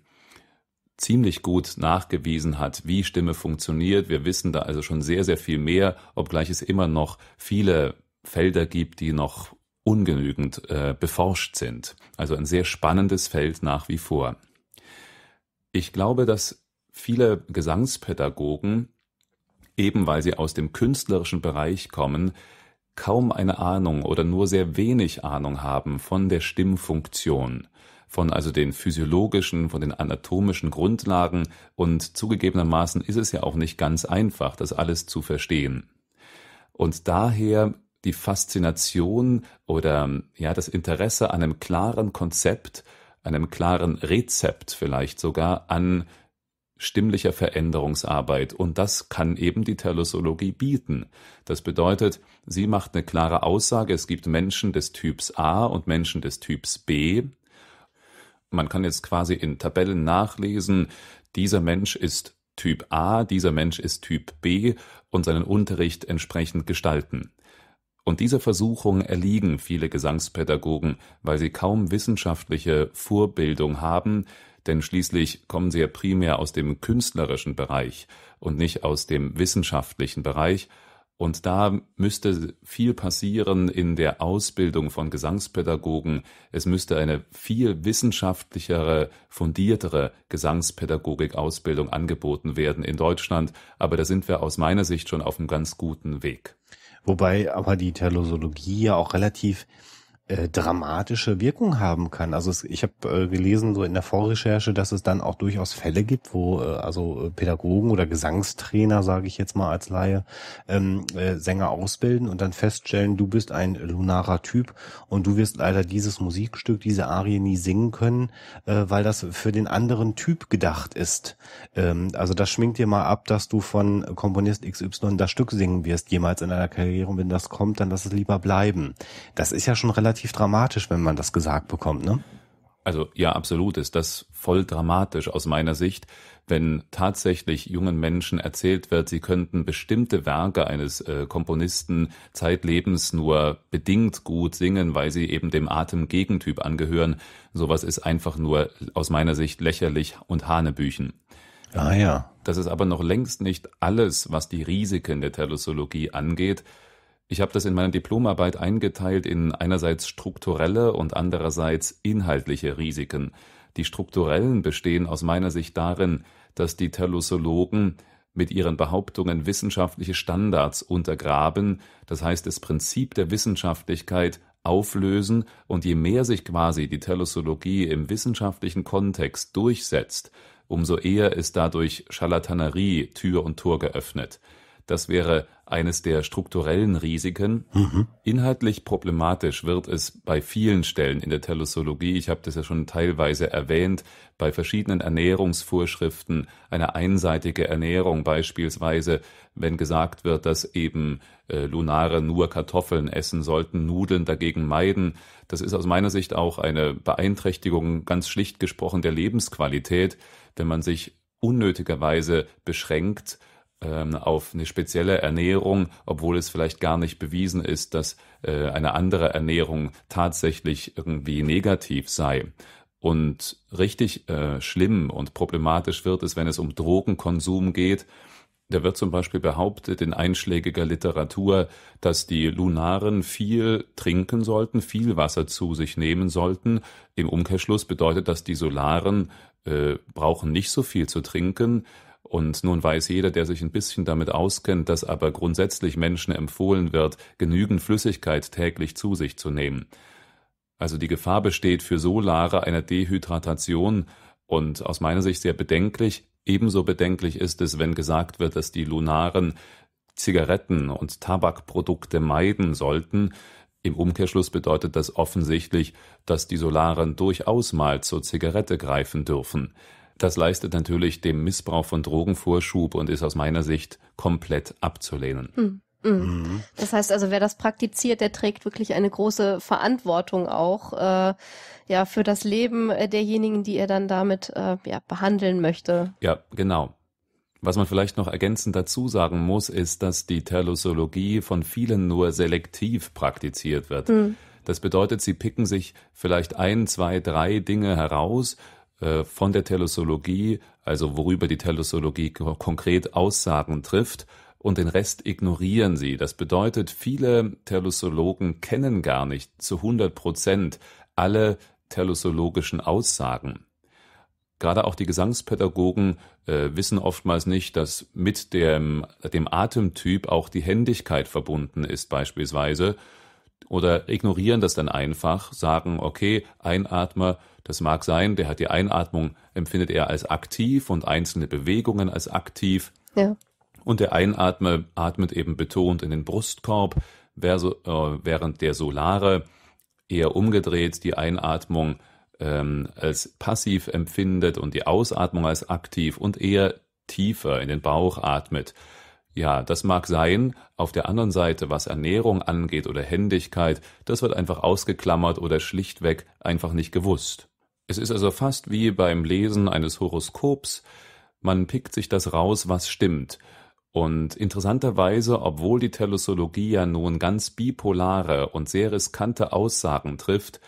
ziemlich gut nachgewiesen hat, wie Stimme funktioniert. Wir wissen da also schon sehr, sehr viel mehr, obgleich es immer noch viele Felder gibt, die noch ungenügend äh, beforscht sind. Also ein sehr spannendes Feld nach wie vor. Ich glaube, dass viele Gesangspädagogen, eben weil sie aus dem künstlerischen Bereich kommen, kaum eine Ahnung oder nur sehr wenig Ahnung haben von der Stimmfunktion, von also den physiologischen, von den anatomischen Grundlagen und zugegebenermaßen ist es ja auch nicht ganz einfach, das alles zu verstehen. Und daher die Faszination oder ja, das Interesse an einem klaren Konzept, einem klaren Rezept vielleicht sogar an stimmlicher Veränderungsarbeit. Und das kann eben die Thalassologie bieten. Das bedeutet, sie macht eine klare Aussage, es gibt Menschen des Typs A und Menschen des Typs B. Man kann jetzt quasi in Tabellen nachlesen, dieser Mensch ist Typ A, dieser Mensch ist Typ B und seinen Unterricht entsprechend gestalten. Und dieser Versuchung erliegen viele Gesangspädagogen, weil sie kaum wissenschaftliche Vorbildung haben, denn schließlich kommen sie ja primär aus dem künstlerischen Bereich und nicht aus dem wissenschaftlichen Bereich, und da müsste viel passieren in der Ausbildung von Gesangspädagogen. Es müsste eine viel wissenschaftlichere, fundiertere Gesangspädagogik-Ausbildung angeboten werden in Deutschland. Aber da sind wir aus meiner Sicht schon auf einem ganz guten Weg. Wobei aber die Teleologie ja auch relativ äh, dramatische Wirkung haben kann. Also es, ich habe äh, gelesen so in der Vorrecherche, dass es dann auch durchaus Fälle gibt, wo äh, also äh, Pädagogen oder Gesangstrainer, sage ich jetzt mal als Laie, ähm, äh, Sänger ausbilden und dann feststellen, du bist ein lunarer Typ und du wirst leider dieses Musikstück, diese Arie nie singen können, äh, weil das für den anderen Typ gedacht ist. Ähm, also das schminkt dir mal ab, dass du von Komponist XY das Stück singen wirst jemals in deiner Karriere und wenn das kommt, dann lass es lieber bleiben. Das ist ja schon relativ relativ dramatisch, wenn man das gesagt bekommt, ne? Also ja, absolut ist das voll dramatisch aus meiner Sicht, wenn tatsächlich jungen Menschen erzählt wird, sie könnten bestimmte Werke eines äh, Komponisten zeitlebens nur bedingt gut singen, weil sie eben dem Atemgegentyp angehören. Sowas ist einfach nur aus meiner Sicht lächerlich und Hanebüchen. Ah ja. Das ist aber noch längst nicht alles, was die Risiken der Thalassologie angeht. Ich habe das in meiner Diplomarbeit eingeteilt in einerseits strukturelle und andererseits inhaltliche Risiken. Die strukturellen bestehen aus meiner Sicht darin, dass die Tellusologen mit ihren Behauptungen wissenschaftliche Standards untergraben, das heißt das Prinzip der Wissenschaftlichkeit auflösen, und je mehr sich quasi die Tellusologie im wissenschaftlichen Kontext durchsetzt, umso eher ist dadurch Scharlatanerie Tür und Tor geöffnet. Das wäre eines der strukturellen Risiken. Mhm. Inhaltlich problematisch wird es bei vielen Stellen in der Telosologie, ich habe das ja schon teilweise erwähnt, bei verschiedenen Ernährungsvorschriften, eine einseitige Ernährung beispielsweise, wenn gesagt wird, dass eben äh, Lunare nur Kartoffeln essen sollten, Nudeln dagegen meiden. Das ist aus meiner Sicht auch eine Beeinträchtigung ganz schlicht gesprochen der Lebensqualität, wenn man sich unnötigerweise beschränkt ähm, auf eine spezielle Ernährung, obwohl es vielleicht gar nicht bewiesen ist, dass äh, eine andere Ernährung tatsächlich irgendwie negativ sei. Und richtig äh, schlimm und problematisch wird es, wenn es um Drogenkonsum geht. Da wird zum Beispiel behauptet in einschlägiger Literatur, dass die Lunaren viel trinken sollten, viel Wasser zu sich nehmen sollten. Im Umkehrschluss bedeutet das, die Solaren äh, brauchen nicht so viel zu trinken. Und nun weiß jeder, der sich ein bisschen damit auskennt, dass aber grundsätzlich Menschen empfohlen wird, genügend Flüssigkeit täglich zu sich zu nehmen. Also die Gefahr besteht für Solare einer Dehydratation und aus meiner Sicht sehr bedenklich. Ebenso bedenklich ist es, wenn gesagt wird, dass die Lunaren Zigaretten und Tabakprodukte meiden sollten. Im Umkehrschluss bedeutet das offensichtlich, dass die Solaren durchaus mal zur Zigarette greifen dürfen. Das leistet natürlich dem Missbrauch von Drogen Vorschub und ist aus meiner Sicht komplett abzulehnen. Mhm. Mhm. Das heißt also, wer das praktiziert, der trägt wirklich eine große Verantwortung auch äh, ja für das Leben äh, derjenigen, die er dann damit äh, ja, behandeln möchte. Ja, genau. Was man vielleicht noch ergänzend dazu sagen muss, ist, dass die Terlossologie von vielen nur selektiv praktiziert wird. Mhm. Das bedeutet, sie picken sich vielleicht ein, zwei, drei Dinge heraus äh, von der Telesologie, also worüber die Telesologie konkret Aussagen trifft, und den Rest ignorieren sie. Das bedeutet, viele Telesologen kennen gar nicht zu 100 Prozent alle telesologischen Aussagen. Gerade auch die Gesangspädagogen äh, wissen oftmals nicht, dass mit dem, dem Atemtyp auch die Händigkeit verbunden ist beispielsweise oder ignorieren das dann einfach, sagen, okay, Einatmer, das mag sein, der hat die Einatmung, empfindet er als aktiv und einzelne Bewegungen als aktiv. Ja. Und der Einatme atmet eben betont in den Brustkorb, äh, während der Solare eher umgedreht die Einatmung ähm, als passiv empfindet und die Ausatmung als aktiv und eher tiefer in den Bauch atmet. Ja, das mag sein. Auf der anderen Seite, was Ernährung angeht oder Händigkeit, das wird einfach ausgeklammert oder schlichtweg einfach nicht gewusst. Es ist also fast wie beim Lesen eines Horoskops. Man pickt sich das raus, was stimmt. Und interessanterweise, obwohl die Telesologie ja nun ganz bipolare und sehr riskante Aussagen trifft,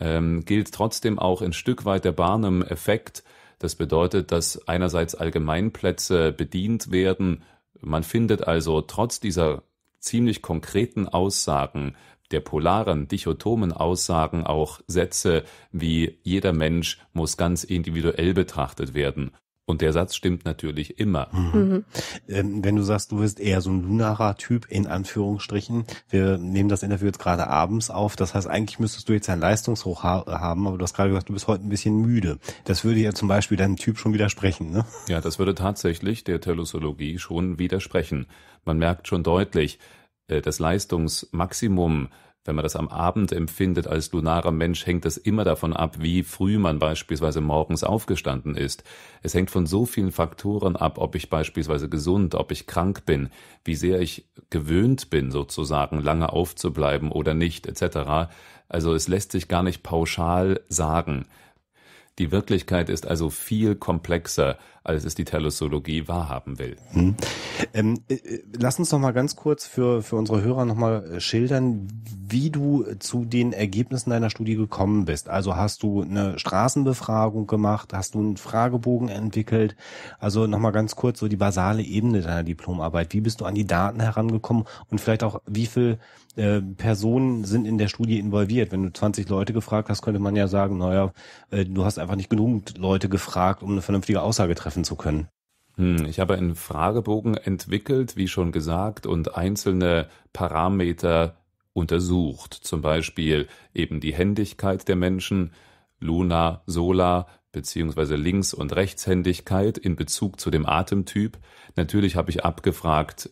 ähm, gilt trotzdem auch ein Stück weit der Barnum-Effekt. Das bedeutet, dass einerseits Allgemeinplätze bedient werden. Man findet also trotz dieser ziemlich konkreten Aussagen der polaren, dichotomen Aussagen auch Sätze wie jeder Mensch muss ganz individuell betrachtet werden. Und der Satz stimmt natürlich immer. Mhm. mhm. Ähm, wenn du sagst, du bist eher so ein lunarer Typ, in Anführungsstrichen, wir nehmen das Interview jetzt gerade abends auf, das heißt, eigentlich müsstest du jetzt einen Leistungshoch ha haben, aber du hast gerade gesagt, du bist heute ein bisschen müde. Das würde ja zum Beispiel deinem Typ schon widersprechen, ne? Ja, das würde tatsächlich der Telosologie schon widersprechen. Man merkt schon deutlich, äh, das Leistungsmaximum wenn man das am Abend empfindet als lunarer Mensch, hängt das immer davon ab, wie früh man beispielsweise morgens aufgestanden ist. Es hängt von so vielen Faktoren ab, ob ich beispielsweise gesund, ob ich krank bin, wie sehr ich gewöhnt bin, sozusagen lange aufzubleiben oder nicht, etc. Also es lässt sich gar nicht pauschal sagen. Die Wirklichkeit ist also viel komplexer, als es die Thalassologie wahrhaben will. Hm. Ähm, äh, äh, lass uns noch mal ganz kurz für, für unsere Hörer noch mal äh, schildern, wie du zu den Ergebnissen deiner Studie gekommen bist. Also hast du eine Straßenbefragung gemacht, hast du einen Fragebogen entwickelt? Also noch mal ganz kurz so die basale Ebene deiner Diplomarbeit. Wie bist du an die Daten herangekommen und vielleicht auch wie viel ähm, Personen sind in der Studie involviert. Wenn du 20 Leute gefragt hast, könnte man ja sagen, naja, äh, du hast einfach nicht genug Leute gefragt, um eine vernünftige Aussage treffen zu können. Hm, ich habe einen Fragebogen entwickelt, wie schon gesagt, und einzelne Parameter untersucht. Zum Beispiel eben die Händigkeit der Menschen, Luna, Sola, beziehungsweise Links- und Rechtshändigkeit in Bezug zu dem Atemtyp. Natürlich habe ich abgefragt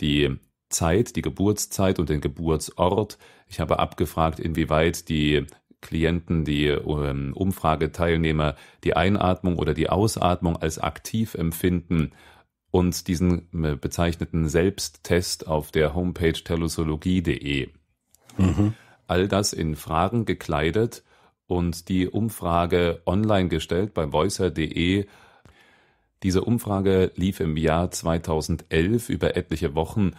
die Zeit, die Geburtszeit und den Geburtsort. Ich habe abgefragt, inwieweit die Klienten, die ähm, Umfrageteilnehmer die Einatmung oder die Ausatmung als aktiv empfinden und diesen äh, bezeichneten Selbsttest auf der Homepage telosologie.de. Mhm. All das in Fragen gekleidet und die Umfrage online gestellt bei voicer.de. Diese Umfrage lief im Jahr 2011 über etliche Wochen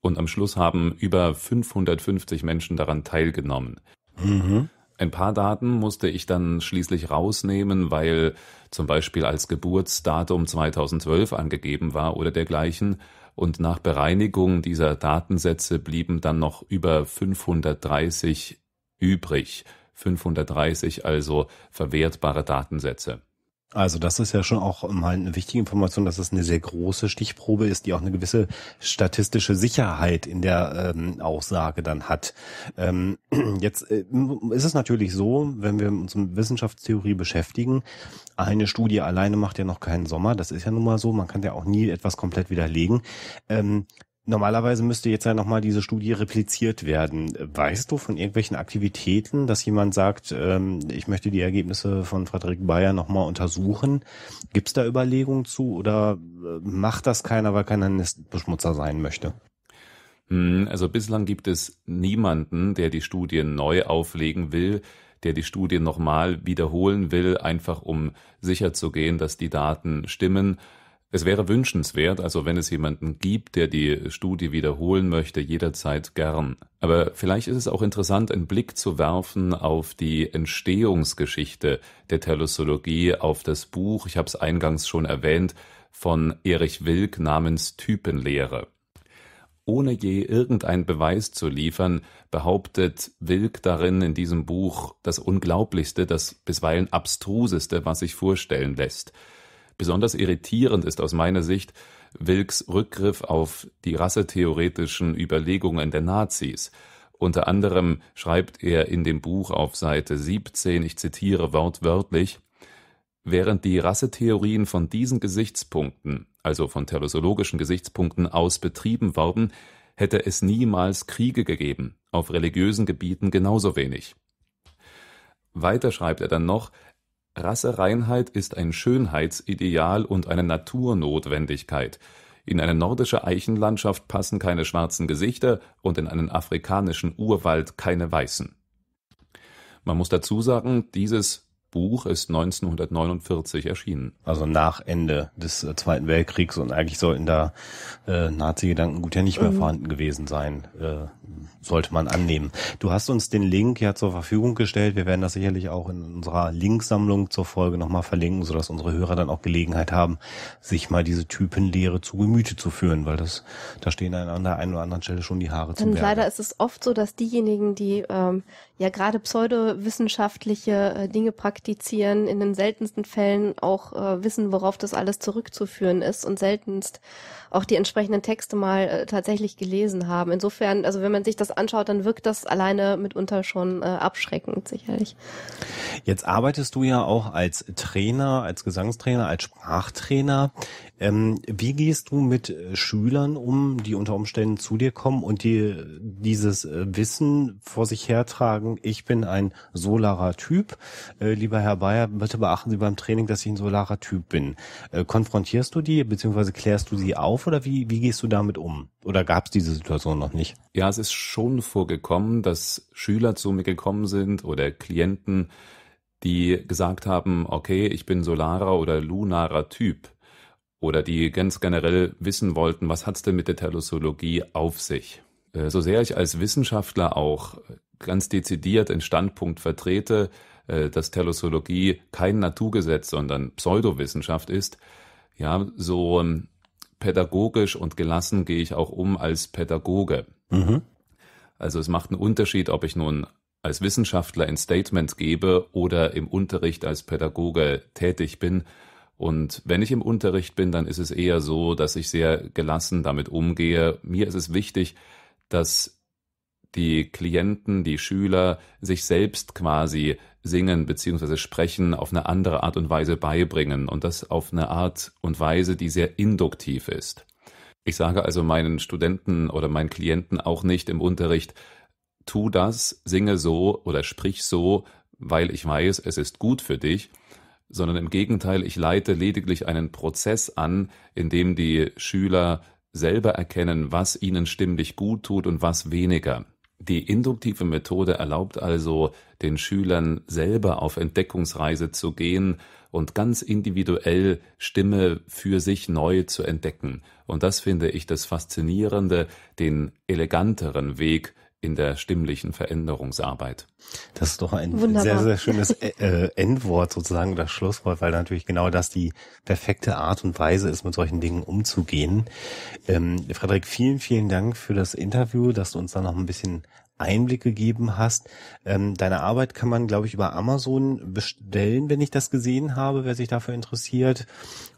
und am Schluss haben über 550 Menschen daran teilgenommen. Mhm. Ein paar Daten musste ich dann schließlich rausnehmen, weil zum Beispiel als Geburtsdatum 2012 angegeben war oder dergleichen. Und nach Bereinigung dieser Datensätze blieben dann noch über 530 übrig. 530 also verwertbare Datensätze. Also das ist ja schon auch mal eine wichtige Information, dass es eine sehr große Stichprobe ist, die auch eine gewisse statistische Sicherheit in der ähm, Aussage dann hat. Ähm, jetzt äh, ist es natürlich so, wenn wir uns mit Wissenschaftstheorie beschäftigen, eine Studie alleine macht ja noch keinen Sommer, das ist ja nun mal so, man kann ja auch nie etwas komplett widerlegen. Ähm, Normalerweise müsste jetzt ja nochmal diese Studie repliziert werden. Weißt du von irgendwelchen Aktivitäten, dass jemand sagt, ähm, ich möchte die Ergebnisse von Frederik Bayer nochmal untersuchen? Gibt es da Überlegungen zu oder äh, macht das keiner, weil keiner Nestbeschmutzer sein möchte? Hm, also bislang gibt es niemanden, der die Studien neu auflegen will, der die Studien nochmal wiederholen will, einfach um sicherzugehen, dass die Daten stimmen. Es wäre wünschenswert, also wenn es jemanden gibt, der die Studie wiederholen möchte, jederzeit gern. Aber vielleicht ist es auch interessant, einen Blick zu werfen auf die Entstehungsgeschichte der Thalassologie, auf das Buch, ich habe es eingangs schon erwähnt, von Erich Wilk namens Typenlehre. Ohne je irgendeinen Beweis zu liefern, behauptet Wilk darin in diesem Buch das Unglaublichste, das bisweilen Abstruseste, was sich vorstellen lässt – Besonders irritierend ist aus meiner Sicht Wilks Rückgriff auf die rassetheoretischen Überlegungen der Nazis. Unter anderem schreibt er in dem Buch auf Seite 17, ich zitiere wortwörtlich, Während die Rassetheorien von diesen Gesichtspunkten, also von teleologischen Gesichtspunkten aus betrieben worden, hätte es niemals Kriege gegeben, auf religiösen Gebieten genauso wenig. Weiter schreibt er dann noch, Rassereinheit ist ein Schönheitsideal und eine Naturnotwendigkeit. In eine nordische Eichenlandschaft passen keine schwarzen Gesichter und in einen afrikanischen Urwald keine weißen. Man muss dazu sagen, dieses Buch ist 1949 erschienen. Also nach Ende des äh, Zweiten Weltkriegs und eigentlich sollten da äh, Nazi-Gedanken gut ja nicht mehr mhm. vorhanden gewesen sein, äh, sollte man annehmen. Du hast uns den Link ja zur Verfügung gestellt. Wir werden das sicherlich auch in unserer Linksammlung zur Folge nochmal verlinken, sodass unsere Hörer dann auch Gelegenheit haben, sich mal diese Typenlehre zu Gemüte zu führen, weil das da stehen an der einen oder anderen Stelle schon die Haare zu. Und leider ist es oft so, dass diejenigen, die ähm, ja gerade pseudowissenschaftliche äh, Dinge praktizieren, in den seltensten Fällen auch äh, wissen, worauf das alles zurückzuführen ist und seltenst auch die entsprechenden Texte mal äh, tatsächlich gelesen haben. Insofern, also wenn man sich das anschaut, dann wirkt das alleine mitunter schon äh, abschreckend, sicherlich. Jetzt arbeitest du ja auch als Trainer, als Gesangstrainer, als Sprachtrainer. Ähm, wie gehst du mit äh, Schülern um, die unter Umständen zu dir kommen und die äh, dieses äh, Wissen vor sich hertragen? Ich bin ein solarer Typ. Äh, lieber Herr Bayer, bitte beachten Sie beim Training, dass ich ein solarer Typ bin. Äh, konfrontierst du die, beziehungsweise klärst du sie auf oder wie, wie gehst du damit um? Oder gab es diese Situation noch nicht? Ja, es ist schon vorgekommen, dass Schüler zu mir gekommen sind oder Klienten, die gesagt haben, okay, ich bin solarer oder lunarer Typ oder die ganz generell wissen wollten, was hat's denn mit der Thalassologie auf sich? Äh, so sehr ich als Wissenschaftler auch ganz dezidiert den Standpunkt vertrete, äh, dass Thalassologie kein Naturgesetz, sondern Pseudowissenschaft ist, ja, so ähm, pädagogisch und gelassen gehe ich auch um als Pädagoge. Mhm. Also es macht einen Unterschied, ob ich nun als Wissenschaftler ein Statement gebe oder im Unterricht als Pädagoge tätig bin. Und wenn ich im Unterricht bin, dann ist es eher so, dass ich sehr gelassen damit umgehe. Mir ist es wichtig, dass die Klienten, die Schüler sich selbst quasi singen bzw. sprechen auf eine andere Art und Weise beibringen und das auf eine Art und Weise, die sehr induktiv ist. Ich sage also meinen Studenten oder meinen Klienten auch nicht im Unterricht, tu das, singe so oder sprich so, weil ich weiß, es ist gut für dich, sondern im Gegenteil, ich leite lediglich einen Prozess an, in dem die Schüler selber erkennen, was ihnen stimmlich gut tut und was weniger. Die induktive Methode erlaubt also den Schülern selber auf Entdeckungsreise zu gehen und ganz individuell Stimme für sich neu zu entdecken. Und das finde ich das Faszinierende, den eleganteren Weg in der stimmlichen Veränderungsarbeit. Das ist doch ein Wunderbar. sehr, sehr schönes äh, Endwort äh, sozusagen oder Schlusswort, weil natürlich genau das die perfekte Art und Weise ist, mit solchen Dingen umzugehen. Ähm, Frederik, vielen, vielen Dank für das Interview, dass du uns da noch ein bisschen Einblick gegeben hast. Ähm, deine Arbeit kann man, glaube ich, über Amazon bestellen, wenn ich das gesehen habe, wer sich dafür interessiert.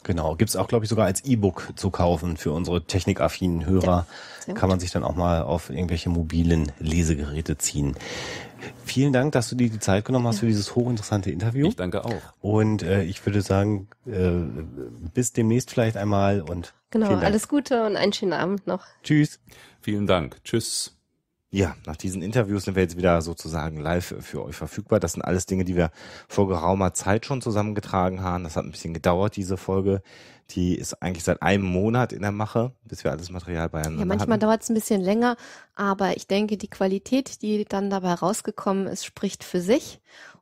Genau, gibt's auch, glaube ich, sogar als E-Book zu kaufen für unsere technikaffinen Hörer. Ja. Sehr kann man sich dann auch mal auf irgendwelche mobilen Lesegeräte ziehen. Vielen Dank, dass du dir die Zeit genommen hast für dieses hochinteressante Interview. Ich danke auch. Und äh, ich würde sagen, äh, bis demnächst vielleicht einmal und genau alles Gute und einen schönen Abend noch. Tschüss. Vielen Dank. Tschüss. Ja, nach diesen Interviews sind wir jetzt wieder sozusagen live für euch verfügbar. Das sind alles Dinge, die wir vor geraumer Zeit schon zusammengetragen haben. Das hat ein bisschen gedauert, diese Folge. Die ist eigentlich seit einem Monat in der Mache, bis wir alles Material beieinander haben. Ja, manchmal dauert es ein bisschen länger, aber ich denke, die Qualität, die dann dabei rausgekommen ist, spricht für sich.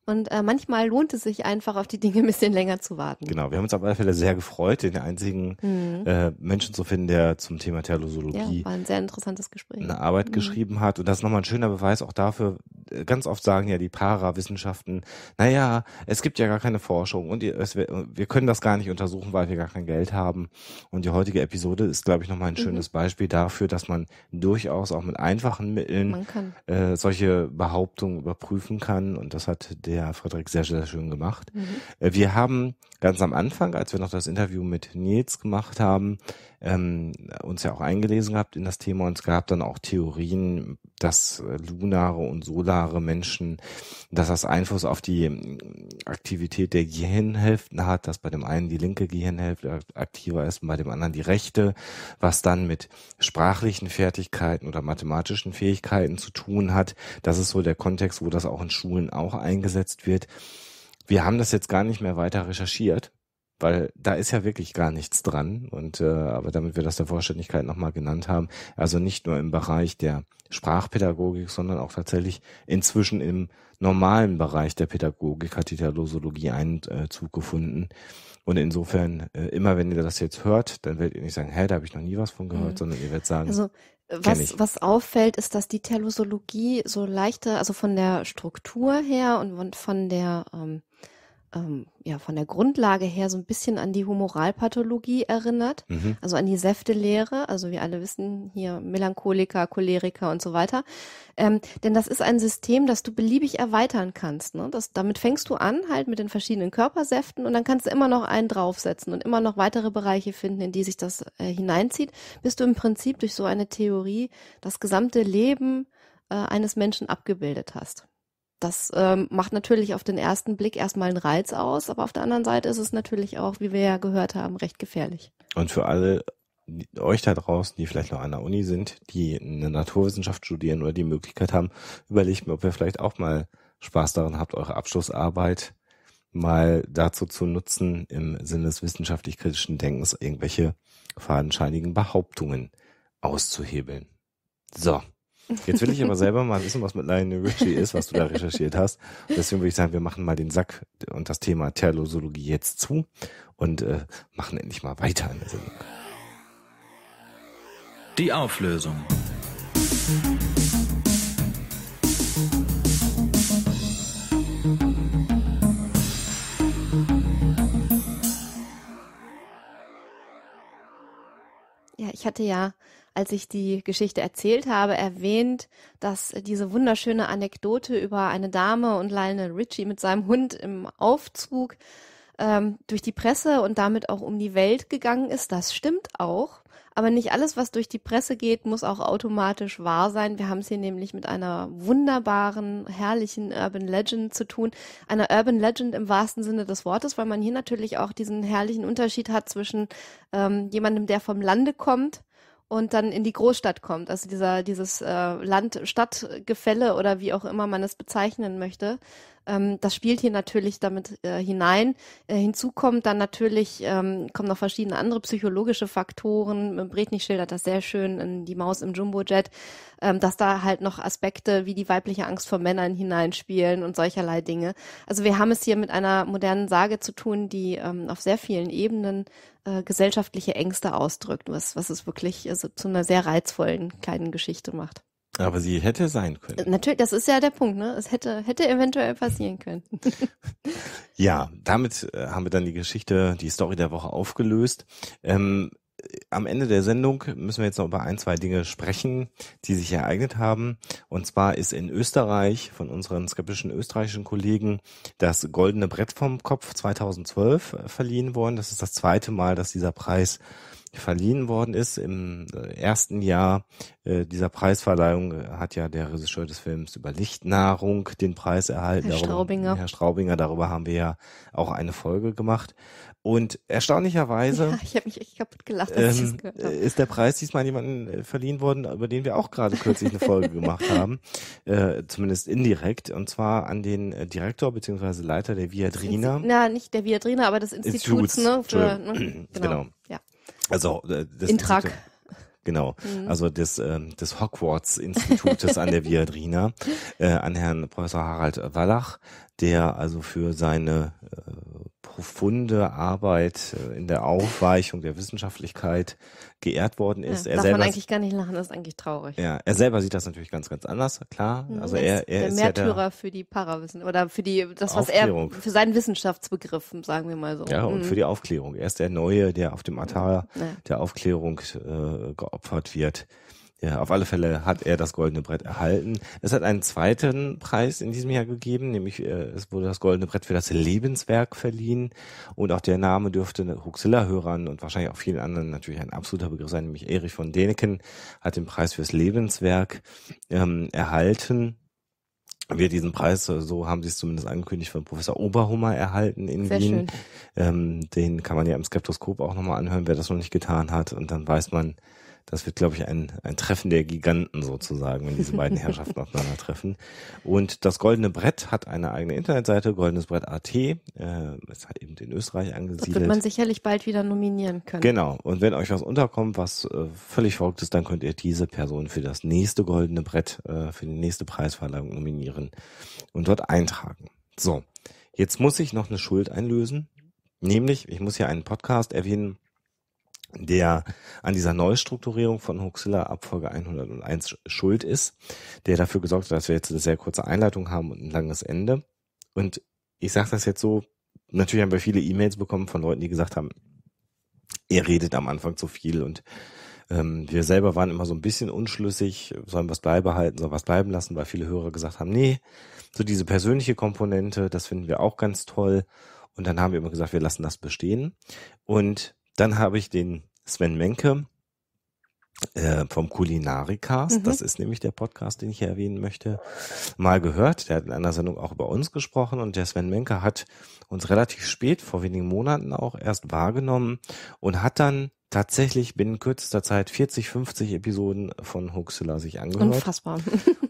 Und äh, manchmal lohnt es sich einfach, auf die Dinge ein bisschen länger zu warten. Genau, wir haben uns auf alle Fälle sehr gefreut, den einzigen mhm. äh, Menschen zu finden, der zum Thema Terlosologie ja, war ein sehr interessantes Gespräch. eine Arbeit mhm. geschrieben hat. Und das ist nochmal ein schöner Beweis auch dafür, äh, ganz oft sagen ja die Parawissenschaften, naja, es gibt ja gar keine Forschung und ihr, es, wir können das gar nicht untersuchen, weil wir gar kein Geld haben. Und die heutige Episode ist, glaube ich, nochmal ein mhm. schönes mhm. Beispiel dafür, dass man durchaus auch mit einfachen Mitteln äh, solche Behauptungen überprüfen kann. Und das hat der ja, Frederik, sehr, sehr schön gemacht. Mhm. Äh, wir haben ganz am Anfang, als wir noch das Interview mit Nils gemacht haben, ähm, uns ja auch eingelesen gehabt in das Thema und es gab dann auch Theorien, dass äh, lunare und solare Menschen, dass das Einfluss auf die ähm, Aktivität der Gehirnhälften hat, dass bei dem einen die linke Gehirnhälfte aktiver ist und bei dem anderen die rechte, was dann mit sprachlichen Fertigkeiten oder mathematischen Fähigkeiten zu tun hat. Das ist so der Kontext, wo das auch in Schulen auch eingesetzt wird. Wir haben das jetzt gar nicht mehr weiter recherchiert, weil da ist ja wirklich gar nichts dran. Und äh, aber damit wir das der Vollständigkeit nochmal genannt haben, also nicht nur im Bereich der Sprachpädagogik, sondern auch tatsächlich inzwischen im normalen Bereich der Pädagogik hat die einen äh, Zug gefunden. Und insofern, äh, immer wenn ihr das jetzt hört, dann werdet ihr nicht sagen, hä, da habe ich noch nie was von gehört, mhm. sondern ihr werdet sagen, also was, was auffällt, ist, dass die Telosologie so leichter, also von der Struktur her und von der ähm, ähm, ja von der Grundlage her so ein bisschen an die Humoralpathologie erinnert, mhm. also an die Säftelehre. Also wir alle wissen hier Melancholiker, Choleriker und so weiter. Ähm, denn das ist ein System, das du beliebig erweitern kannst. Ne? Das, damit fängst du an, halt mit den verschiedenen Körpersäften und dann kannst du immer noch einen draufsetzen und immer noch weitere Bereiche finden, in die sich das äh, hineinzieht, bis du im Prinzip durch so eine Theorie das gesamte Leben äh, eines Menschen abgebildet hast das ähm, macht natürlich auf den ersten Blick erstmal einen Reiz aus, aber auf der anderen Seite ist es natürlich auch, wie wir ja gehört haben, recht gefährlich. Und für alle euch da draußen, die vielleicht noch an der Uni sind, die eine Naturwissenschaft studieren oder die Möglichkeit haben, überlegt mir, ob ihr vielleicht auch mal Spaß daran habt, eure Abschlussarbeit mal dazu zu nutzen, im Sinne des wissenschaftlich-kritischen Denkens irgendwelche fadenscheinigen Behauptungen auszuhebeln. So. Jetzt will ich aber selber mal wissen, was mit Lionel Richie ist, was du da recherchiert hast. Deswegen würde ich sagen, wir machen mal den Sack und das Thema Terlosologie jetzt zu und äh, machen endlich mal weiter in der Sendung. Die Auflösung. Ja, ich hatte ja als ich die Geschichte erzählt habe, erwähnt, dass diese wunderschöne Anekdote über eine Dame und Lionel Richie mit seinem Hund im Aufzug ähm, durch die Presse und damit auch um die Welt gegangen ist. Das stimmt auch. Aber nicht alles, was durch die Presse geht, muss auch automatisch wahr sein. Wir haben es hier nämlich mit einer wunderbaren, herrlichen Urban Legend zu tun. Einer Urban Legend im wahrsten Sinne des Wortes, weil man hier natürlich auch diesen herrlichen Unterschied hat zwischen ähm, jemandem, der vom Lande kommt und dann in die Großstadt kommt. Also dieser, dieses äh, Land-Stadt-Gefälle oder wie auch immer man es bezeichnen möchte, ähm, das spielt hier natürlich damit äh, hinein. Äh, hinzu kommt dann natürlich, ähm, kommen noch verschiedene andere psychologische Faktoren. Äh, Bretnich schildert das sehr schön in Die Maus im Jumbojet, ähm, dass da halt noch Aspekte wie die weibliche Angst vor Männern hineinspielen und solcherlei Dinge. Also wir haben es hier mit einer modernen Sage zu tun, die ähm, auf sehr vielen Ebenen äh, gesellschaftliche Ängste ausdrückt, was, was es wirklich also, zu einer sehr reizvollen kleinen Geschichte macht. Aber sie hätte sein können. Äh, natürlich, das ist ja der Punkt, ne? Es hätte, hätte eventuell passieren können. ja, damit äh, haben wir dann die Geschichte, die Story der Woche aufgelöst. Ähm, äh, am Ende der Sendung müssen wir jetzt noch über ein, zwei Dinge sprechen, die sich ereignet haben. Und zwar ist in Österreich von unseren skeptischen österreichischen Kollegen das Goldene Brett vom Kopf 2012 verliehen worden. Das ist das zweite Mal, dass dieser Preis verliehen worden ist. Im äh, ersten Jahr äh, dieser Preisverleihung äh, hat ja der Regisseur des Films über Lichtnahrung den Preis erhalten. Herr darüber, Straubinger. Herr Straubinger, darüber haben wir ja auch eine Folge gemacht. Und erstaunlicherweise ja, ich mich echt kaputt gelacht, als ähm, ich das ist der Preis diesmal jemandem verliehen worden, über den wir auch gerade kürzlich eine Folge gemacht haben, äh, zumindest indirekt, und zwar an den Direktor bzw. Leiter der Viadrina. Na, nicht der Viadrina, aber des Instituts, Instituts ne, für, ne? genau. genau. Ja. Also oh. äh, das Intrag. Ist, Genau, mhm. also des, ähm, des Hogwarts-Institutes an der Viadrina, äh, an Herrn Professor Harald Wallach, der also für seine äh, profunde Arbeit äh, in der Aufweichung der Wissenschaftlichkeit geehrt worden ist. Ja, er darf selber, man eigentlich gar nicht lachen, das ist eigentlich traurig. Ja, er selber sieht das natürlich ganz, ganz anders, klar. Mhm, also er, er, er der ist Märtyrer ja der für die Parawissen oder für die, das was Aufklärung. er, für seinen Wissenschaftsbegriff, sagen wir mal so. Ja, und mhm. für die Aufklärung. Er ist der Neue, der auf dem Altar ja. der Aufklärung äh, geopfert wird. Ja, auf alle Fälle hat er das goldene Brett erhalten. Es hat einen zweiten Preis in diesem Jahr gegeben, nämlich äh, es wurde das goldene Brett für das Lebenswerk verliehen und auch der Name dürfte Huxilla-Hörern und wahrscheinlich auch vielen anderen natürlich ein absoluter Begriff sein, nämlich Erich von Däniken hat den Preis fürs Lebenswerk ähm, erhalten wir diesen Preis, äh, so haben sie es zumindest angekündigt, von Professor Oberhummer erhalten in Sehr Wien. Schön. Ähm, den kann man ja im Skeptoskop auch nochmal anhören, wer das noch nicht getan hat. Und dann weiß man, das wird, glaube ich, ein, ein Treffen der Giganten sozusagen, wenn diese beiden Herrschaften aufeinandertreffen. Und das Goldene Brett hat eine eigene Internetseite, goldenesbrett.at, äh, ist halt eben in Österreich angesiedelt. Das wird man sicherlich bald wieder nominieren können. Genau. Und wenn euch was unterkommt, was äh, völlig verrückt ist, dann könnt ihr diese Person für das nächste Goldene Brett, äh, für die nächste Preisverleihung nominieren und dort eintragen. So. Jetzt muss ich noch eine Schuld einlösen. Nämlich, ich muss hier einen Podcast erwähnen, der an dieser Neustrukturierung von Huxilla Abfolge 101 schuld ist, der dafür gesorgt hat, dass wir jetzt eine sehr kurze Einleitung haben und ein langes Ende. Und ich sage das jetzt so, natürlich haben wir viele E-Mails bekommen von Leuten, die gesagt haben, ihr redet am Anfang zu viel und ähm, wir selber waren immer so ein bisschen unschlüssig, sollen wir es beibehalten, sollen wir es bleiben lassen, weil viele Hörer gesagt haben, nee, so diese persönliche Komponente, das finden wir auch ganz toll. Und dann haben wir immer gesagt, wir lassen das bestehen. Und dann habe ich den Sven Menke äh, vom Kulinarikast, mhm. das ist nämlich der Podcast, den ich hier erwähnen möchte, mal gehört. Der hat in einer Sendung auch über uns gesprochen und der Sven Menke hat uns relativ spät, vor wenigen Monaten auch erst wahrgenommen und hat dann tatsächlich binnen kürzester Zeit 40, 50 Episoden von Huxilla sich angehört. Unfassbar.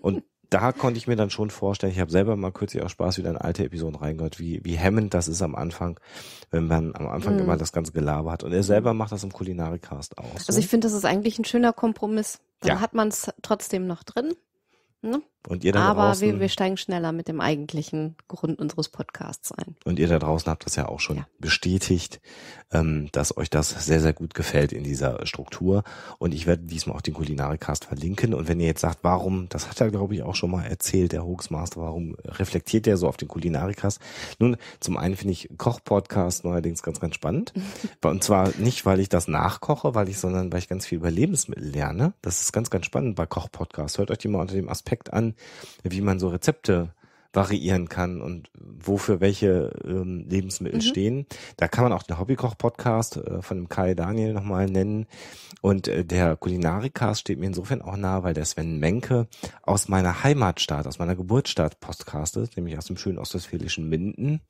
Und da konnte ich mir dann schon vorstellen, ich habe selber mal kürzlich auch Spaß wieder in alte Episoden reingehört, wie, wie hemmend das ist am Anfang, wenn man am Anfang mhm. immer das ganze Gelaber hat. Und er selber macht das im Kulinarikast auch. Also so. Also ich finde, das ist eigentlich ein schöner Kompromiss. Da ja. hat man es trotzdem noch drin. Ne? Und ihr da Aber draußen, wir, wir steigen schneller mit dem eigentlichen Grund unseres Podcasts ein. Und ihr da draußen habt das ja auch schon ja. bestätigt, ähm, dass euch das sehr, sehr gut gefällt in dieser Struktur. Und ich werde diesmal auch den Kulinarikast verlinken. Und wenn ihr jetzt sagt, warum, das hat er, glaube ich, auch schon mal erzählt, der Hoaxmaster, warum reflektiert der so auf den Kulinarikast? Nun, zum einen finde ich Koch-Podcast neuerdings ganz, ganz spannend. Und zwar nicht, weil ich das nachkoche, weil ich, sondern weil ich ganz viel über Lebensmittel lerne. Das ist ganz, ganz spannend bei Koch-Podcast. Hört euch die mal unter dem Aspekt an, wie man so Rezepte variieren kann und wofür welche ähm, Lebensmittel mhm. stehen. Da kann man auch den Hobbykoch-Podcast äh, von dem Kai Daniel nochmal nennen. Und äh, der Kulinarikast steht mir insofern auch nahe, weil der Sven Menke aus meiner Heimatstadt, aus meiner Geburtsstadt podcastet, nämlich aus dem schönen ostwestfälischen Minden.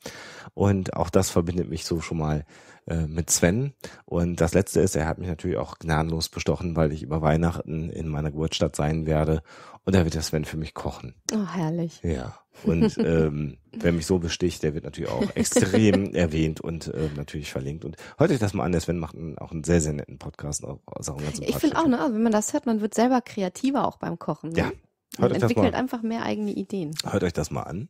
Und auch das verbindet mich so schon mal äh, mit Sven. Und das Letzte ist, er hat mich natürlich auch gnadenlos bestochen, weil ich über Weihnachten in meiner Geburtsstadt sein werde und da wird der Sven für mich kochen. Oh, herrlich. Ja. Und ähm, wer mich so besticht, der wird natürlich auch extrem erwähnt und ähm, natürlich verlinkt. Und hört euch das mal an, der Sven macht einen, auch einen sehr, sehr netten Podcast. Auch, auch einen ganz ich finde auch, ne, wenn man das hört, man wird selber kreativer auch beim Kochen. Ne? Ja, Hört euch entwickelt das mal. einfach mehr eigene Ideen. Hört euch das mal an.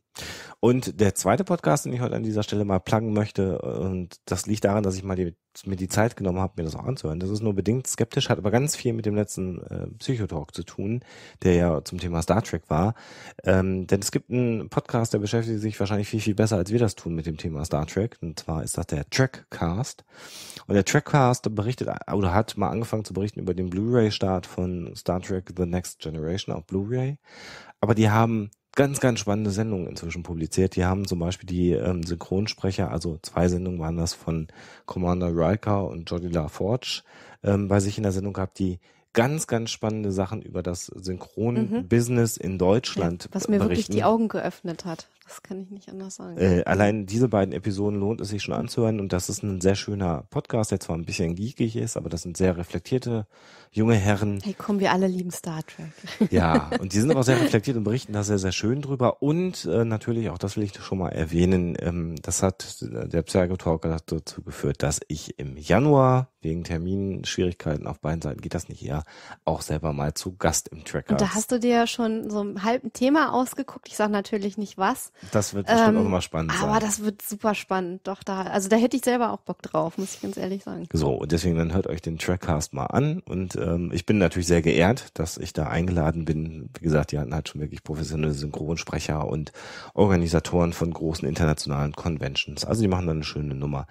Und der zweite Podcast, den ich heute an dieser Stelle mal pluggen möchte, und das liegt daran, dass ich mal die mir die Zeit genommen habe, mir das auch anzuhören. Das ist nur bedingt skeptisch, hat aber ganz viel mit dem letzten äh, Psychotalk zu tun, der ja zum Thema Star Trek war. Ähm, denn es gibt einen Podcast, der beschäftigt sich wahrscheinlich viel, viel besser, als wir das tun mit dem Thema Star Trek. Und zwar ist das der Trackcast. Und der Trackcast berichtet oder hat mal angefangen zu berichten über den Blu-ray-Start von Star Trek The Next Generation auf Blu-ray. Aber die haben ganz, ganz spannende Sendungen inzwischen publiziert. Die haben zum Beispiel die ähm, Synchronsprecher, also zwei Sendungen waren das von Commander Riker und Jodie LaForge, ähm, bei sich in der Sendung gehabt, die ganz, ganz spannende Sachen über das Synchronbusiness mhm. in Deutschland. Ja, was mir berichten. wirklich die Augen geöffnet hat. Das kann ich nicht anders sagen. Äh, allein diese beiden Episoden lohnt es sich schon anzuhören und das ist ein sehr schöner Podcast, der zwar ein bisschen geekig ist, aber das sind sehr reflektierte junge Herren. Hey, komm, wir alle lieben Star Trek. Ja, und die sind aber sehr reflektiert und berichten da sehr, sehr schön drüber. Und äh, natürlich, auch das will ich schon mal erwähnen, ähm, das hat äh, der psycho hat dazu geführt, dass ich im Januar wegen Terminschwierigkeiten auf beiden Seiten geht das nicht eher, auch selber mal zu Gast im Tracker. Und da hast du dir ja schon so ein halben Thema ausgeguckt. Ich sage natürlich nicht was. Das wird bestimmt ähm, auch nochmal spannend aber sein. Aber das wird super spannend. Doch, da, also da hätte ich selber auch Bock drauf, muss ich ganz ehrlich sagen. So, und deswegen dann hört euch den Trackcast mal an und ähm, ich bin natürlich sehr geehrt, dass ich da eingeladen bin. Wie gesagt, die hatten halt schon wirklich professionelle Synchronsprecher und Organisatoren von großen internationalen Conventions. Also die machen da eine schöne Nummer.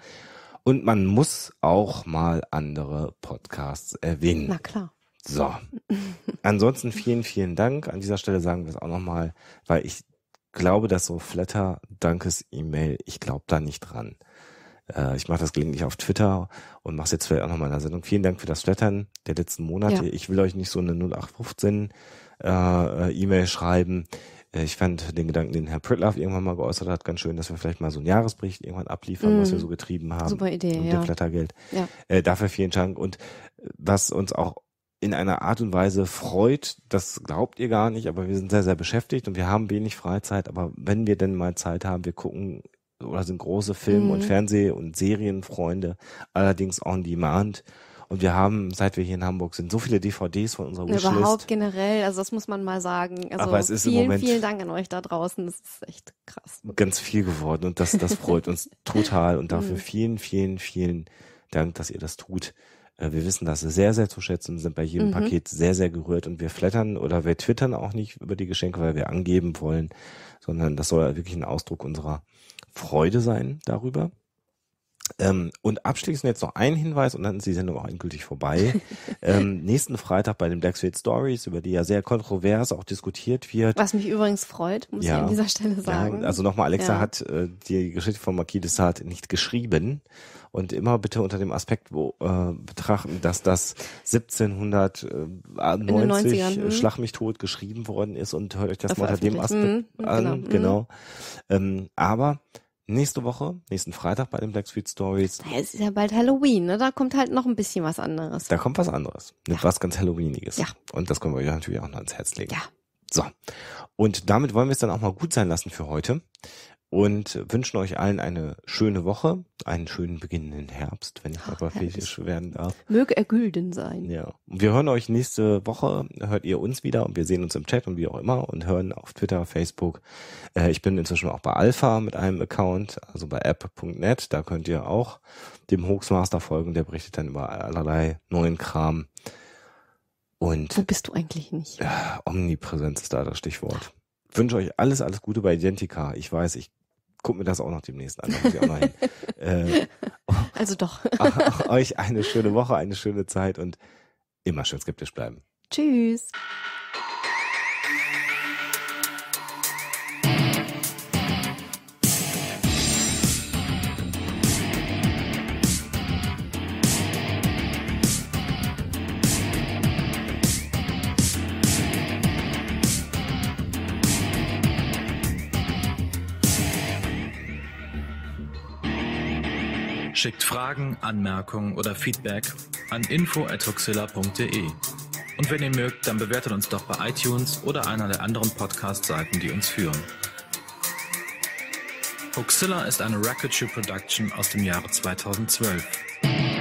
Und man muss auch mal andere Podcasts erwähnen. Na klar. So. Ansonsten vielen, vielen Dank. An dieser Stelle sagen wir es auch nochmal, weil ich glaube, dass so Flatter-Dankes-E-Mail, ich glaube da nicht dran. Äh, ich mache das gelegentlich auf Twitter und mache es jetzt vielleicht auch nochmal in der Sendung. Vielen Dank für das Flattern der letzten Monate. Ja. Ich will euch nicht so eine 0815 äh, äh, E-Mail schreiben. Äh, ich fand den Gedanken, den Herr Pritlaff irgendwann mal geäußert hat, ganz schön, dass wir vielleicht mal so einen Jahresbericht irgendwann abliefern, mm. was wir mm. so getrieben haben. Super Idee, mit ja. dem Flattergeld. Ja. Äh, dafür vielen Dank. Und was uns auch in einer Art und Weise freut, das glaubt ihr gar nicht, aber wir sind sehr, sehr beschäftigt und wir haben wenig Freizeit. Aber wenn wir denn mal Zeit haben, wir gucken oder sind große Film- mhm. und Fernseh- und Serienfreunde, allerdings on demand. Und wir haben, seit wir hier in Hamburg sind, so viele DVDs von unserer Wishlist. Überhaupt generell, also das muss man mal sagen. Also Aber es ist vielen, im Moment vielen Dank an euch da draußen. Das ist echt krass. Ganz viel geworden und das, das freut uns total. Und dafür mhm. vielen, vielen, vielen Dank, dass ihr das tut. Äh, wir wissen das sehr, sehr zu schätzen, sind bei jedem mhm. Paket sehr, sehr gerührt und wir flattern oder wir twittern auch nicht über die Geschenke, weil wir angeben wollen, sondern das soll wirklich ein Ausdruck unserer Freude sein darüber. Ähm, und abschließend jetzt noch ein Hinweis und dann ist die Sendung auch endgültig vorbei. ähm, nächsten Freitag bei den Black Street Stories, über die ja sehr kontrovers auch diskutiert wird. Was mich übrigens freut, muss ja, ich an dieser Stelle sagen. Ja, also nochmal, Alexa ja. hat äh, die Geschichte von Marquis de Sade nicht geschrieben, und immer bitte unter dem Aspekt wo, äh, betrachten, dass das 1790 äh, mhm. Schlag mich tot geschrieben worden ist und hört euch das mal unter dem Aspekt mhm, an. Genau. Mhm. genau. Ähm, aber nächste Woche, nächsten Freitag bei den Black Street Stories. Es ist ja bald Halloween, ne? Da kommt halt noch ein bisschen was anderes. Da kommt was anderes. Ja. Was ganz Halloweeniges. Ja. Und das können wir euch natürlich auch noch ans Herz legen. Ja. So. Und damit wollen wir es dann auch mal gut sein lassen für heute und wünschen euch allen eine schöne Woche, einen schönen beginnenden Herbst, wenn ich Ach, oh, aber fähigisch werden darf. Möge er gülden sein. Ja. Und wir hören euch nächste Woche, hört ihr uns wieder und wir sehen uns im Chat und wie auch immer und hören auf Twitter, Facebook. Äh, ich bin inzwischen auch bei Alpha mit einem Account, also bei app.net, da könnt ihr auch dem Hoaxmaster folgen, der berichtet dann über allerlei neuen Kram. Und Wo bist du eigentlich nicht? Äh, Omnipräsenz ist da das Stichwort wünsche euch alles, alles Gute bei Identica. Ich weiß, ich guck mir das auch noch demnächst an. Noch äh, also doch. auch euch eine schöne Woche, eine schöne Zeit und immer schön skeptisch bleiben. Tschüss. Schickt Fragen, Anmerkungen oder Feedback an info.huxilla.de. Und wenn ihr mögt, dann bewertet uns doch bei iTunes oder einer der anderen Podcast-Seiten, die uns führen. Huxilla ist eine Shoe Production aus dem Jahre 2012.